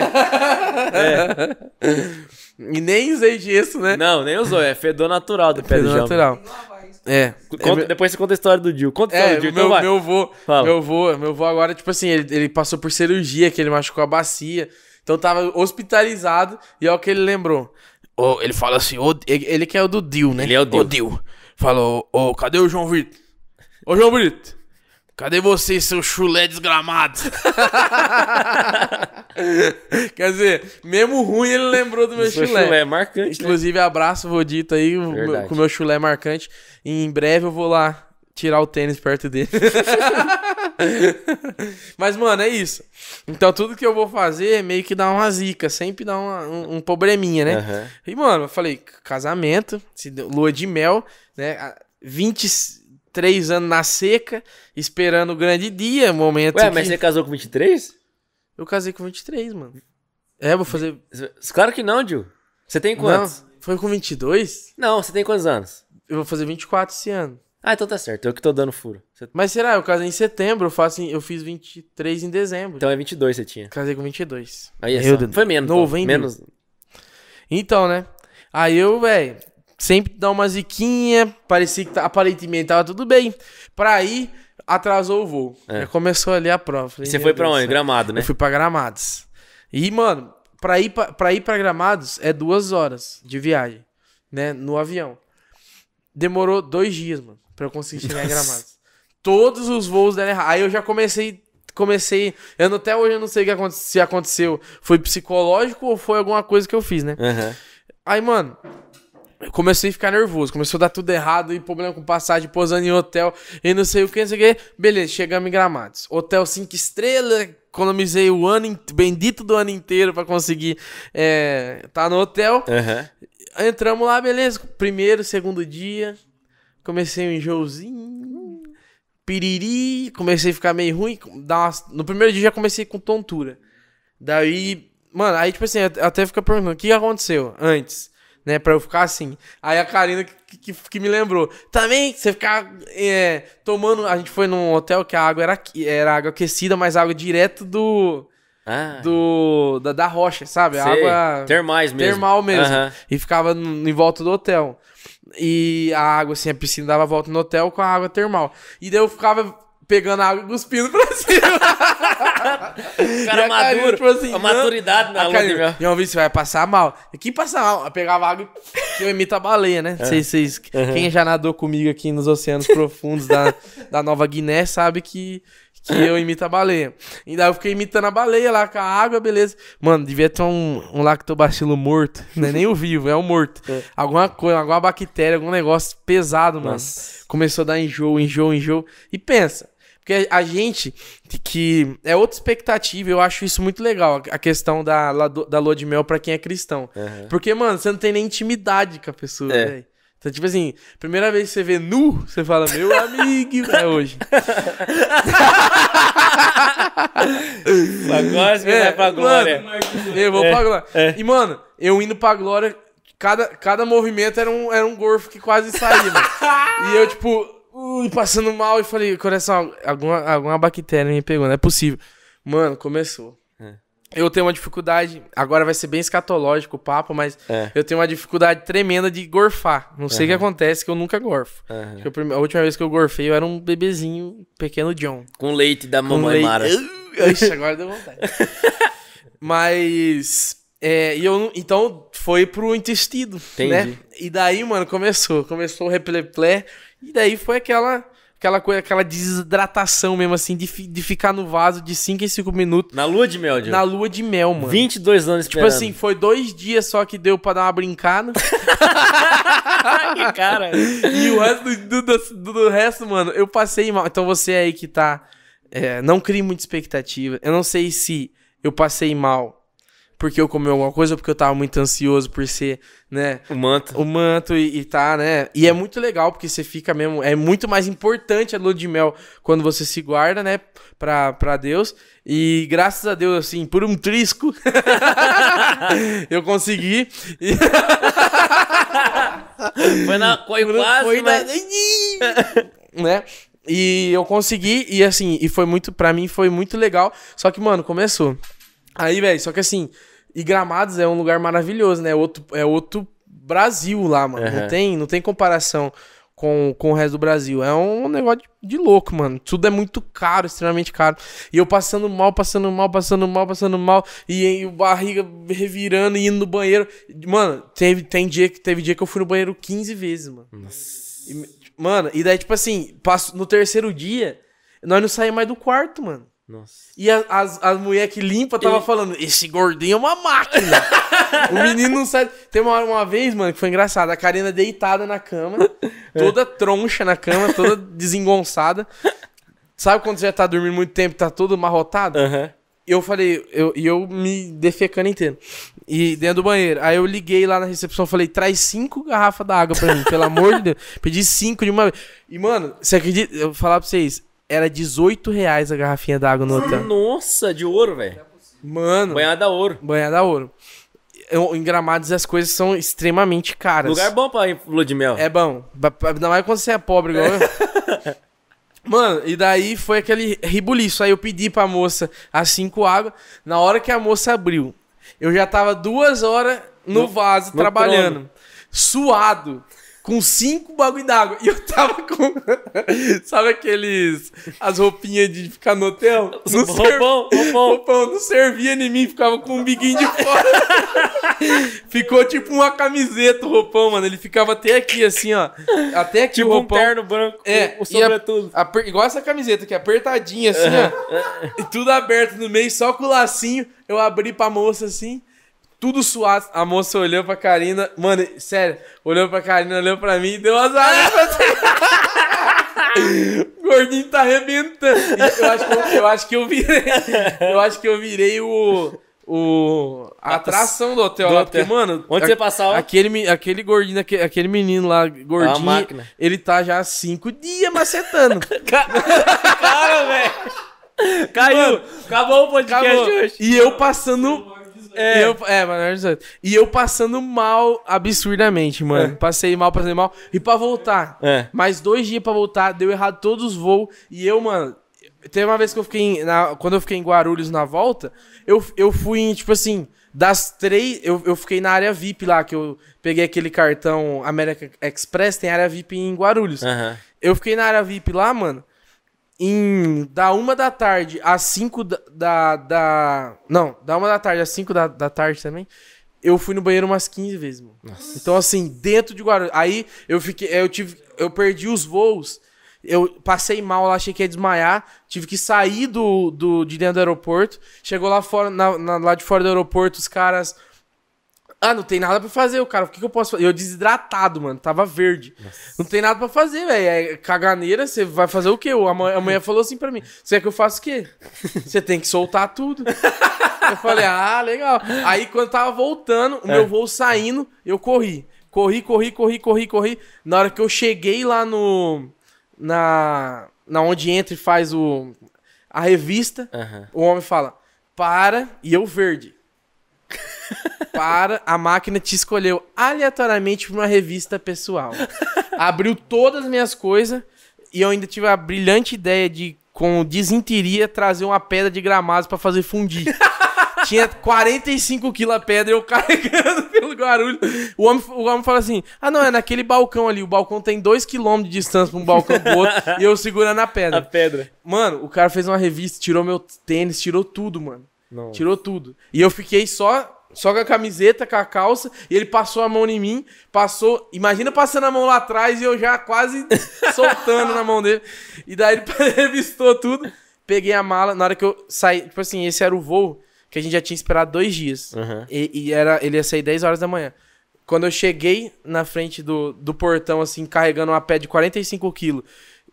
é. <laughs> E nem usei disso, né? Não, nem usou. É fedor natural do pé fedor do natural. É. é. Conta, depois você conta a história do Dil. Conta a história é, do Dil. Meu, então meu avô, Fala. meu avô, meu avô agora, tipo assim, ele, ele passou por cirurgia, que ele machucou a bacia. Então tava hospitalizado e é o que ele lembrou. Oh, ele fala assim, oh, ele que é o do Dil, né? Ele é o Dil. O Dil. Falou, ô, oh, cadê o João Brito? Ô, João Brito, cadê você, seu chulé desgramado? <laughs> Quer dizer, mesmo ruim ele lembrou do meu chulé. chulé é marcante. Né? Inclusive, né? abraço, Vodito aí, Verdade. com o meu chulé marcante. E em breve eu vou lá tirar o tênis perto dele. <laughs> <laughs> Mas, mano, é isso. Então, tudo que eu vou fazer é meio que dá uma zica, sempre dá uma, um, um, probleminha, né? Uhum. E, mano, eu falei, casamento, lua de mel, né? 23 anos na seca, esperando o grande dia, momento. Ué, que... mas você casou com 23? Eu casei com 23, mano. É, vou fazer. Claro que não, Gil. Você tem quantos? Não, foi com 22? Não, você tem quantos anos? Eu vou fazer 24 esse ano. Ah, então tá certo, eu que tô dando furo. Você- Mas será? Eu casei em setembro, eu, faço em- eu fiz 23 em dezembro. Então é 22 você tinha. Casei com 22. Aí é Meu só. Foi menos. Novo então. Novembro. Menos. Então, né? Aí eu, velho, sempre dá uma ziquinha, parecia que tá, aparentemente tava tudo bem. Pra ir, atrasou o voo. É. Já começou ali a prova. E Falei, Você foi pra onde? Gramado, né? Eu fui pra Gramados. E, mano, pra ir pra, pra ir pra Gramados é duas horas de viagem, né? No avião. Demorou dois dias, mano para eu conseguir chegar em Gramado. Todos os voos deram errado. Aí eu já comecei comecei. Eu, até hoje eu não sei aconte, se aconteceu. Foi psicológico ou foi alguma coisa que eu fiz, né? Uhum. Aí, mano. Eu comecei a ficar nervoso, começou a dar tudo errado, e problema com passagem, posando em hotel, e não sei o que, não sei o que. Beleza, chegamos em Gramados. Hotel 5 estrelas, economizei o ano, bendito do ano inteiro para conseguir é, tá no hotel. Uhum. Entramos lá, beleza. Primeiro, segundo dia, Comecei um enjoozinho. Piriri. Comecei a ficar meio ruim. Dá No primeiro dia já comecei com tontura. Daí, mano, aí tipo assim, até fica perguntando: o que aconteceu antes? né? Pra eu ficar assim. Aí a Karina que, que, que me lembrou. Também, você ficar é, tomando. A gente foi num hotel que a água era, era água aquecida, mas água direto do. Ah. Do, da, da rocha, sabe? Sei. Água. Termais mesmo. Termal mesmo. Uhum. E ficava em volta do hotel. E a água, assim, a piscina dava volta no hotel com a água termal. E daí eu ficava pegando a água e cuspindo pra <laughs> cima. o cara a Karine, maduro. Tipo assim, a maturidade na água. luta, E uma vez você vai passar mal. E quem passa mal? Eu pegava água e eu imito a baleia, né? É. Cês, cês, uhum. Quem já nadou comigo aqui nos oceanos profundos da, da Nova Guiné sabe que que eu imito a baleia. E daí eu fiquei imitando a baleia lá com a água, beleza. Mano, devia ter um, um lactobacilo morto. Não é nem o vivo, é o morto. É. Alguma coisa, alguma bactéria, algum negócio pesado, mano. Nossa. Começou a dar enjoo, enjoo, enjoo. E pensa, porque a gente, que é outra expectativa, eu acho isso muito legal, a questão da, da lua de mel pra quem é cristão. Uhum. Porque, mano, você não tem nem intimidade com a pessoa, é. velho. Então, tipo assim, primeira vez que você vê nu, você fala, meu <laughs> amigo, é hoje. <laughs> Agora você é, vai pra glória. Mano, eu vou é, pra glória. É. E, mano, eu indo pra glória, cada, cada movimento era um, era um gorfo que quase saía. <laughs> e eu, tipo, passando mal, e falei, coração, alguma, alguma bactéria me pegou, não é possível. Mano, começou eu tenho uma dificuldade. Agora vai ser bem escatológico o papo, mas é. eu tenho uma dificuldade tremenda de gorfar. Não sei o uhum. que acontece, que eu nunca gorfo. Uhum. a última vez que eu gorfei, eu era um bebezinho, pequeno John. Com leite da Com mamãe leite. Mara. Ixi, agora deu vontade. <laughs> mas. É, e eu, então foi pro intestino, né? Entendi. né? E daí, mano, começou. Começou o repleplé. E daí foi aquela aquela coisa, aquela desidratação mesmo, assim, de, fi, de ficar no vaso de 5 em 5 minutos. Na lua de mel, Diego. Na lua de mel, mano. 22 anos tipo esperando. Tipo assim, foi dois dias só que deu pra dar uma brincada. <laughs> que cara. E o resto do, do, do, resto, mano, eu passei mal. Então você aí que tá. É, não crie muita expectativa. Eu não sei se eu passei mal porque eu comi alguma coisa, porque eu tava muito ansioso por ser, né? O manto. O manto e, e tá, né? E é muito legal, porque você fica mesmo. É muito mais importante a lua de mel quando você se guarda, né? Pra, pra Deus. E graças a Deus, assim, por um trisco, <laughs> eu consegui. <laughs> foi na. Foi quase, foi na... <laughs> né? E eu consegui, e assim, e foi muito, para mim foi muito legal. Só que, mano, começou. Aí, velho, só que assim, e Gramados é um lugar maravilhoso, né? É outro, é outro Brasil lá, mano. Uhum. Não, tem, não tem comparação com, com o resto do Brasil. É um negócio de, de, louco, mano. Tudo é muito caro, extremamente caro. E eu passando mal, passando mal, passando mal, passando mal. E, e o barriga revirando e indo no banheiro. Mano, teve, tem dia, teve dia que eu fui no banheiro 15 vezes, mano. E, mano, e daí, tipo assim, passo, no terceiro dia, nós não saímos mais do quarto, mano. Nossa. E as, as mulheres que limpa tava falando, esse gordinho é uma máquina. <laughs> o menino não sabe. Tem uma, uma vez, mano, que foi engraçado. A Karina deitada na cama, <laughs> é. toda troncha na cama, toda desengonçada. Sabe quando você já tá dormindo muito tempo, tá todo marrotado? Uhum. Eu falei, eu, e eu me defecando inteiro. E dentro do banheiro. Aí eu liguei lá na recepção falei, traz cinco garrafas d'água pra mim, pelo amor de Deus. Pedi cinco de uma vez. E, mano, você acredita? Eu vou falar pra vocês. Era 18 reais a garrafinha d'água no hotel. Nossa, de ouro, velho. Mano. Banhada a ouro. Banhada a ouro. Eu, em gramados as coisas são extremamente caras. Lugar bom pra lua de mel. É bom. Ainda mais quando você é pobre igual eu. <laughs> Mano, e daí foi aquele ribuliço. Aí eu pedi pra moça as cinco águas. Na hora que a moça abriu, eu já tava duas horas no, no vaso no trabalhando. Trono. Suado com cinco bagulho d'água. E eu tava com. <laughs> Sabe aqueles. As roupinhas de ficar no hotel? no roupão, serv... roupão. roupão. Não servia em mim, ficava com um biguinho de fora. <laughs> Ficou tipo uma camiseta o roupão, mano. Ele ficava até aqui, assim, ó. Até aqui tipo o roupão. um terno branco. É, o sobretudo. A, a, igual essa camiseta aqui, é apertadinha, assim, ó. <laughs> e tudo aberto no meio, só com o lacinho. Eu abri pra moça assim tudo suado. A moça olhou pra Karina, mano, sério, olhou pra Karina, olhou pra mim e deu as asas pra O gordinho tá arrebentando. Eu acho, que, eu acho que eu virei. Eu acho que eu virei o. O. A atração do hotel do lá. Hotel. Porque, mano. Onde a, você passava? Aquele, aquele gordinho, aquele, aquele menino lá, gordinho. É máquina. Ele tá já há cinco dias macetando. <laughs> Cara, velho. Caiu. Mano, acabou o podcast acabou. hoje. E eu passando é, eu, é, maior de 18. E eu passando mal absurdamente, mano. É. Passei mal, passei mal. E pra voltar, é. mais dois dias pra voltar, deu errado todos os voos. E eu, mano, teve uma vez que eu fiquei. Em, na, quando eu fiquei em Guarulhos na volta, eu, eu fui em, tipo assim, das três. Eu, eu fiquei na área VIP lá, que eu peguei aquele cartão América Express, tem área VIP em Guarulhos. Uhum. Eu fiquei na área VIP lá, mano em da uma da tarde às cinco da, da, da, Não, da uma da tarde às cinco da, da tarde também. Eu fui no banheiro umas 15 vezes, mano. Nossa. Então, assim, dentro de Guarulhos. Aí eu fiquei. Eu tive. Eu perdi os voos. Eu passei mal lá, achei que ia desmaiar. Tive que sair do, do, de dentro do aeroporto. Chegou lá fora, na, na, lá de fora do aeroporto, os caras ah, não tem nada pra fazer, o cara. O que, que eu posso fazer? Eu desidratado, mano. Tava verde. Nossa. Não tem nada pra fazer, velho. É caganeira, você vai fazer o quê? <laughs> Amanhã falou assim pra mim: Você quer que eu faça o quê? <laughs> Você tem que soltar tudo. eu falei: Ah, legal. Aí quando tava voltando, o é. meu voo saindo, eu corri. Corri, corri, corri, corri, corri. Na hora que eu cheguei lá no. Na. Na onde entra e faz o. A revista, uhum. o homem fala: Para, e eu verde. <laughs> para, a máquina te escolheu aleatoriamente para uma revista pessoal. Abriu todas as minhas coisas e eu ainda tive a brilhante ideia de, com desinteria, trazer uma pedra de gramado para fazer fundir. Tinha 45 quilos a pedra, eu carregando <laughs> pelo Guarulhos. O homem, o homem fala assim: ah, não, é naquele balcão ali. O balcão tem 2km de distância pra um balcão pro outro. e eu segurando a pedra. A pedra. Mano, o cara fez uma revista, tirou meu tênis, tirou tudo, mano. Não. Tirou tudo. E eu fiquei só só com a camiseta, com a calça, e ele passou a mão em mim, passou. Imagina passando a mão lá atrás e eu já quase <laughs> soltando na mão dele. E daí ele <laughs> revistou tudo. Peguei a mala, na hora que eu saí. Tipo assim, esse era o voo que a gente já tinha esperado dois dias. Uhum. E, e, era, ele ia sair 10 horas da manhã. Quando eu cheguei na frente do, do portão, assim, carregando uma pé de 45 quilos,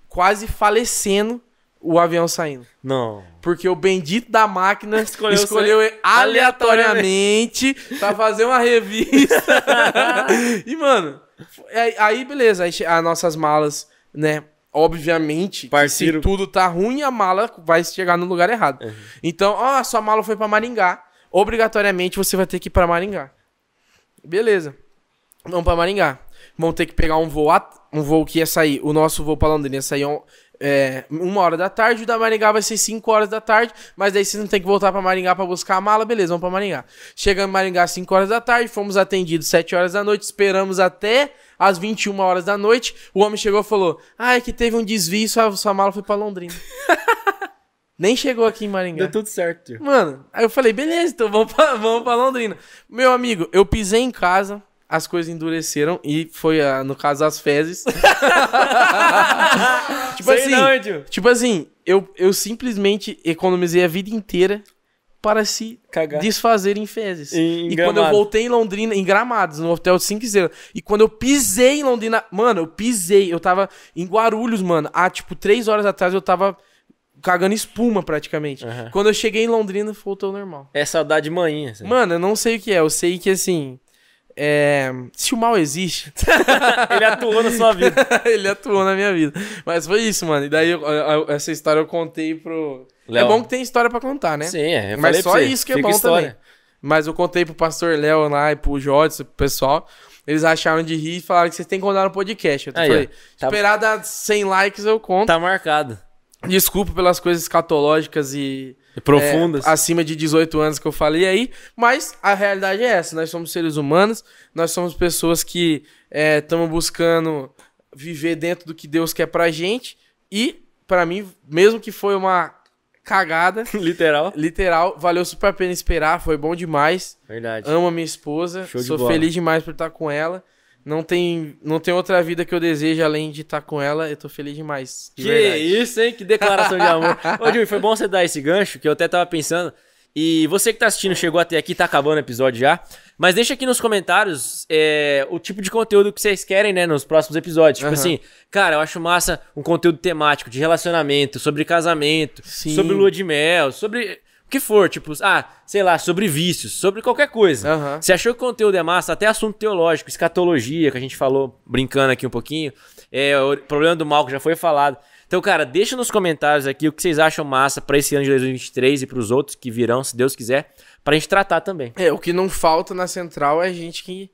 quase falecendo, o avião saindo. Não. Porque o bendito da máquina escolheu, escolheu aleatoriamente, aleatoriamente pra fazer uma revista. <laughs> e, mano, é, aí beleza, aí as nossas malas, né? Obviamente, se tudo tá ruim, a mala vai chegar no lugar errado. Uhum. Então, ó, a sua mala foi para Maringá. Obrigatoriamente você vai ter que ir pra Maringá. Beleza. Vamos para Maringá. vão ter que pegar um voo, um voo que ia sair. O nosso voo pra Londrina ia sair é, uma hora da tarde, o da Maringá vai ser 5 horas da tarde, mas daí vocês não tem que voltar para Maringá para buscar a mala, beleza, vamos para Maringá. Chegamos em Maringá 5 horas da tarde, fomos atendidos 7 horas da noite, esperamos até às 21 horas da noite. O homem chegou e falou: Ah, é que teve um desvio, sua, sua mala foi para Londrina. <laughs> Nem chegou aqui em Maringá. Deu tudo certo, tio. Mano, aí eu falei: Beleza, então vamos pra, vamos pra Londrina. Meu amigo, eu pisei em casa, as coisas endureceram e foi, a, no caso, as fezes. <laughs> tipo Sei assim, não, tipo assim, eu, eu simplesmente economizei a vida inteira para se Cagar. desfazer em fezes. Em, em e quando eu voltei em Londrina, em Gramados, no hotel 5 estrelas, e quando eu pisei em Londrina, mano, eu pisei, eu tava em Guarulhos, mano, há tipo três horas atrás eu tava cagando espuma praticamente. Uhum. Quando eu cheguei em Londrina, voltou ao normal. É saudade manhinha. Assim. Mano, eu não sei o que é, eu sei que assim, é, se o mal existe. <laughs> ele atuou na sua vida. <laughs> ele atuou na minha vida. Mas foi isso, mano. E daí eu, eu, essa história eu contei pro. Léo. É bom que tem história para contar, né? Sim, é. Eu Mas só isso que é Fica bom história. também. Mas eu contei pro pastor Léo lá e pro Jorge, pro pessoal. Eles acharam de rir e falaram que vocês têm que contar no podcast. Eu Aí, falei, tá... esperar dar 100 likes eu conto. Tá marcado. Desculpa pelas coisas catológicas e é, profundas. É, acima de 18 anos que eu falei aí. Mas a realidade é essa: nós somos seres humanos, nós somos pessoas que estamos é, buscando viver dentro do que Deus quer pra gente. E, para mim, mesmo que foi uma cagada. <laughs> literal. Literal. Valeu super a pena esperar, foi bom demais. Verdade. Amo a minha esposa, Show sou feliz demais por estar com ela não tem, não tem outra vida que eu deseje além de estar tá com ela. Eu tô feliz demais. De que verdade. isso, hein? Que declaração de amor. <laughs> Ô, Júlio, foi bom você dar esse gancho, que eu até tava pensando. E você que tá assistindo, chegou até aqui, tá acabando o episódio já. Mas deixa aqui nos comentários é, o tipo de conteúdo que vocês querem, né, nos próximos episódios. Tipo uhum. assim, cara, eu acho massa um conteúdo temático de relacionamento, sobre casamento, Sim. sobre lua de mel, sobre o que for, tipo, ah, sei lá, sobre vícios, sobre qualquer coisa. Uhum. Você achou que o conteúdo é massa, até assunto teológico, escatologia, que a gente falou brincando aqui um pouquinho, é, o problema do mal que já foi falado. Então, cara, deixa nos comentários aqui o que vocês acham massa para esse ano de 2023 e para os outros que virão, se Deus quiser, pra gente tratar também. É, o que não falta na central é gente que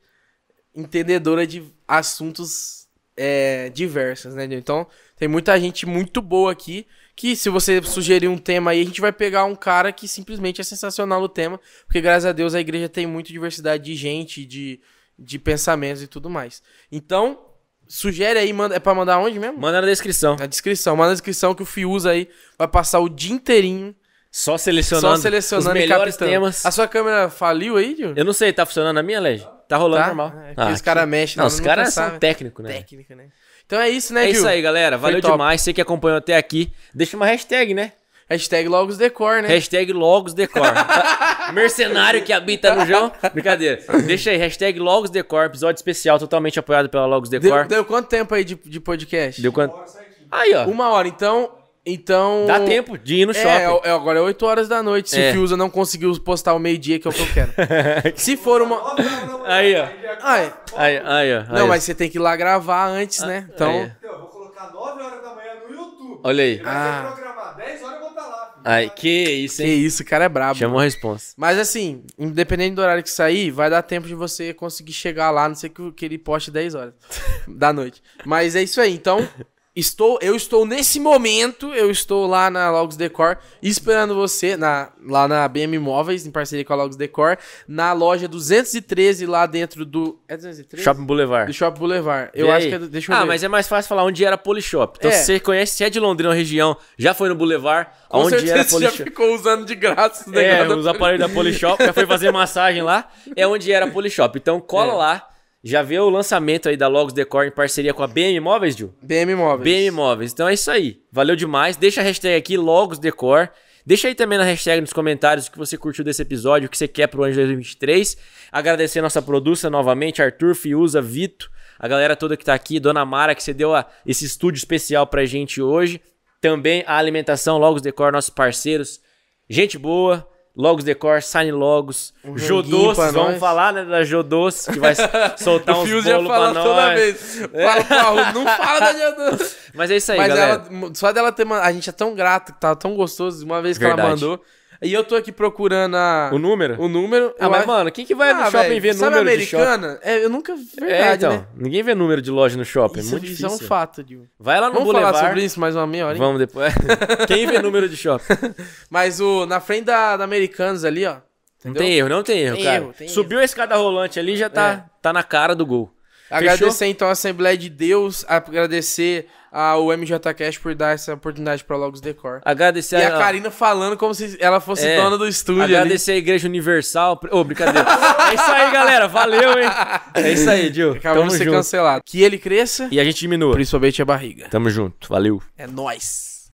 entendedora de assuntos é, diversos, né? Então, tem muita gente muito boa aqui que se você sugerir um tema aí, a gente vai pegar um cara que simplesmente é sensacional no tema, porque graças a Deus a igreja tem muita diversidade de gente, de, de pensamentos e tudo mais. Então, sugere aí, manda, é pra mandar onde mesmo? Manda na descrição. Na descrição, manda na descrição que o Fiuza aí vai passar o dia inteirinho só selecionando, Só selecionando os melhores temas. A sua câmera faliu aí, Gil? Eu não sei, tá funcionando a minha, Lege? Tá rolando tá? normal. É, ah, os caras mexem. Não, não, os caras tá são técnicos, né? Técnico, né? Então é isso, né, Gil? É isso aí, galera. Valeu demais. Você que acompanhou até aqui. Deixa uma hashtag, né? Hashtag Logos Decor, né? Hashtag Logos Decor. <laughs> Mercenário que habita no João. Brincadeira. Deixa aí, hashtag Logos Decor, episódio especial totalmente apoiado pela Logos Decor. Deu, deu quanto tempo aí de, de podcast? Deu quanto? Aí, ó. Uma hora, então. Então. Dá tempo de ir no é, shopping. É, é, agora é 8 horas da noite. Se é. o Fiuza não conseguiu postar o meio-dia, que é o que eu quero. <laughs> Se for uma. aí, ó. Aí, aí, aí, ó. Não, aí. mas você tem que ir lá gravar antes, né? ah, né? Então. Aí. Então, eu vou colocar 9 horas da manhã no YouTube. Olha aí. Ah. programar 10 horas eu vou estar tá lá. Ai, que isso, hein? Que isso, o cara é brabo. Chamou a resposta. Mas assim, independente do horário que sair, vai dar tempo de você conseguir chegar lá, não sei que, que ele poste 10 horas da noite. Mas é isso aí. Então, Estou, eu estou nesse momento, eu estou lá na Logos Decor, esperando você na, lá na BM Imóveis, em parceria com a Logos Decor, na loja 213 lá dentro do é 213? Shopping Boulevard. Do Shopping Boulevard. Eu e acho aí? que é, deixa eu Ah, ver. mas é mais fácil falar onde era Polishop. Então é. se você conhece, se é de Londrina ou região, já foi no Boulevard, com onde certeza era Polishop. Você já ficou usando de graça os É, os aparelhos da Polishop, já foi fazer massagem lá, é onde era Polishop. Então cola é. lá já vê o lançamento aí da Logos Decor em parceria com a BM Móveis, Gil? BM Móveis. BM Móveis. Então é isso aí. Valeu demais. Deixa a hashtag aqui, Logos Decor. Deixa aí também na hashtag nos comentários o que você curtiu desse episódio, o que você quer pro ano de 2023. Agradecer a nossa produção novamente, Arthur, Fiuza, Vito, a galera toda que tá aqui, Dona Mara, que você deu a, esse estúdio especial pra gente hoje. Também a alimentação, Logos Decor, nossos parceiros. Gente boa, Logos Decor, Sign Logos, um vamos falar, né, da Jodoce, que vai <laughs> soltar uns bolos já fala toda vez. É. Fala não fala da Jodoce. Mas é isso aí, Mas galera. Ela, só dela ter mandado, a gente é tão grato, que tá tão gostoso, uma vez Verdade. que ela mandou, e eu tô aqui procurando a... O número? O número. Ah, mas, acho... mano, quem que vai ah, no shopping véio, ver número de shopping? americana? É, eu nunca vi. É, verdade, é, então. Né? Ninguém vê número de loja no shopping. Isso, muito difícil. é um fato, Digo. Vai lá no Vamos Boulevard. Vamos falar sobre isso mais uma meia hora, hein? Vamos depois. <laughs> quem vê número de shopping? <laughs> mas o, na frente da, da Americanas ali, ó. Entendeu? Não tem erro, não tem erro, tem cara. Erro, tem Subiu erro. a escada rolante ali, já tá, é. tá na cara do gol. Agradecer Fechou? então a Assembleia de Deus, agradecer ao MJCast por dar essa oportunidade para Logos Decor. Agradecer e a... a Karina falando como se ela fosse é, dona do estúdio. Agradecer ali. a Igreja Universal. Ô, oh, brincadeira. é isso aí, galera. Valeu, hein? É isso aí, Gil. Acabamos de ser junto. cancelado. Que ele cresça. E a gente diminua. Principalmente a barriga. Tamo junto. Valeu. É nóis.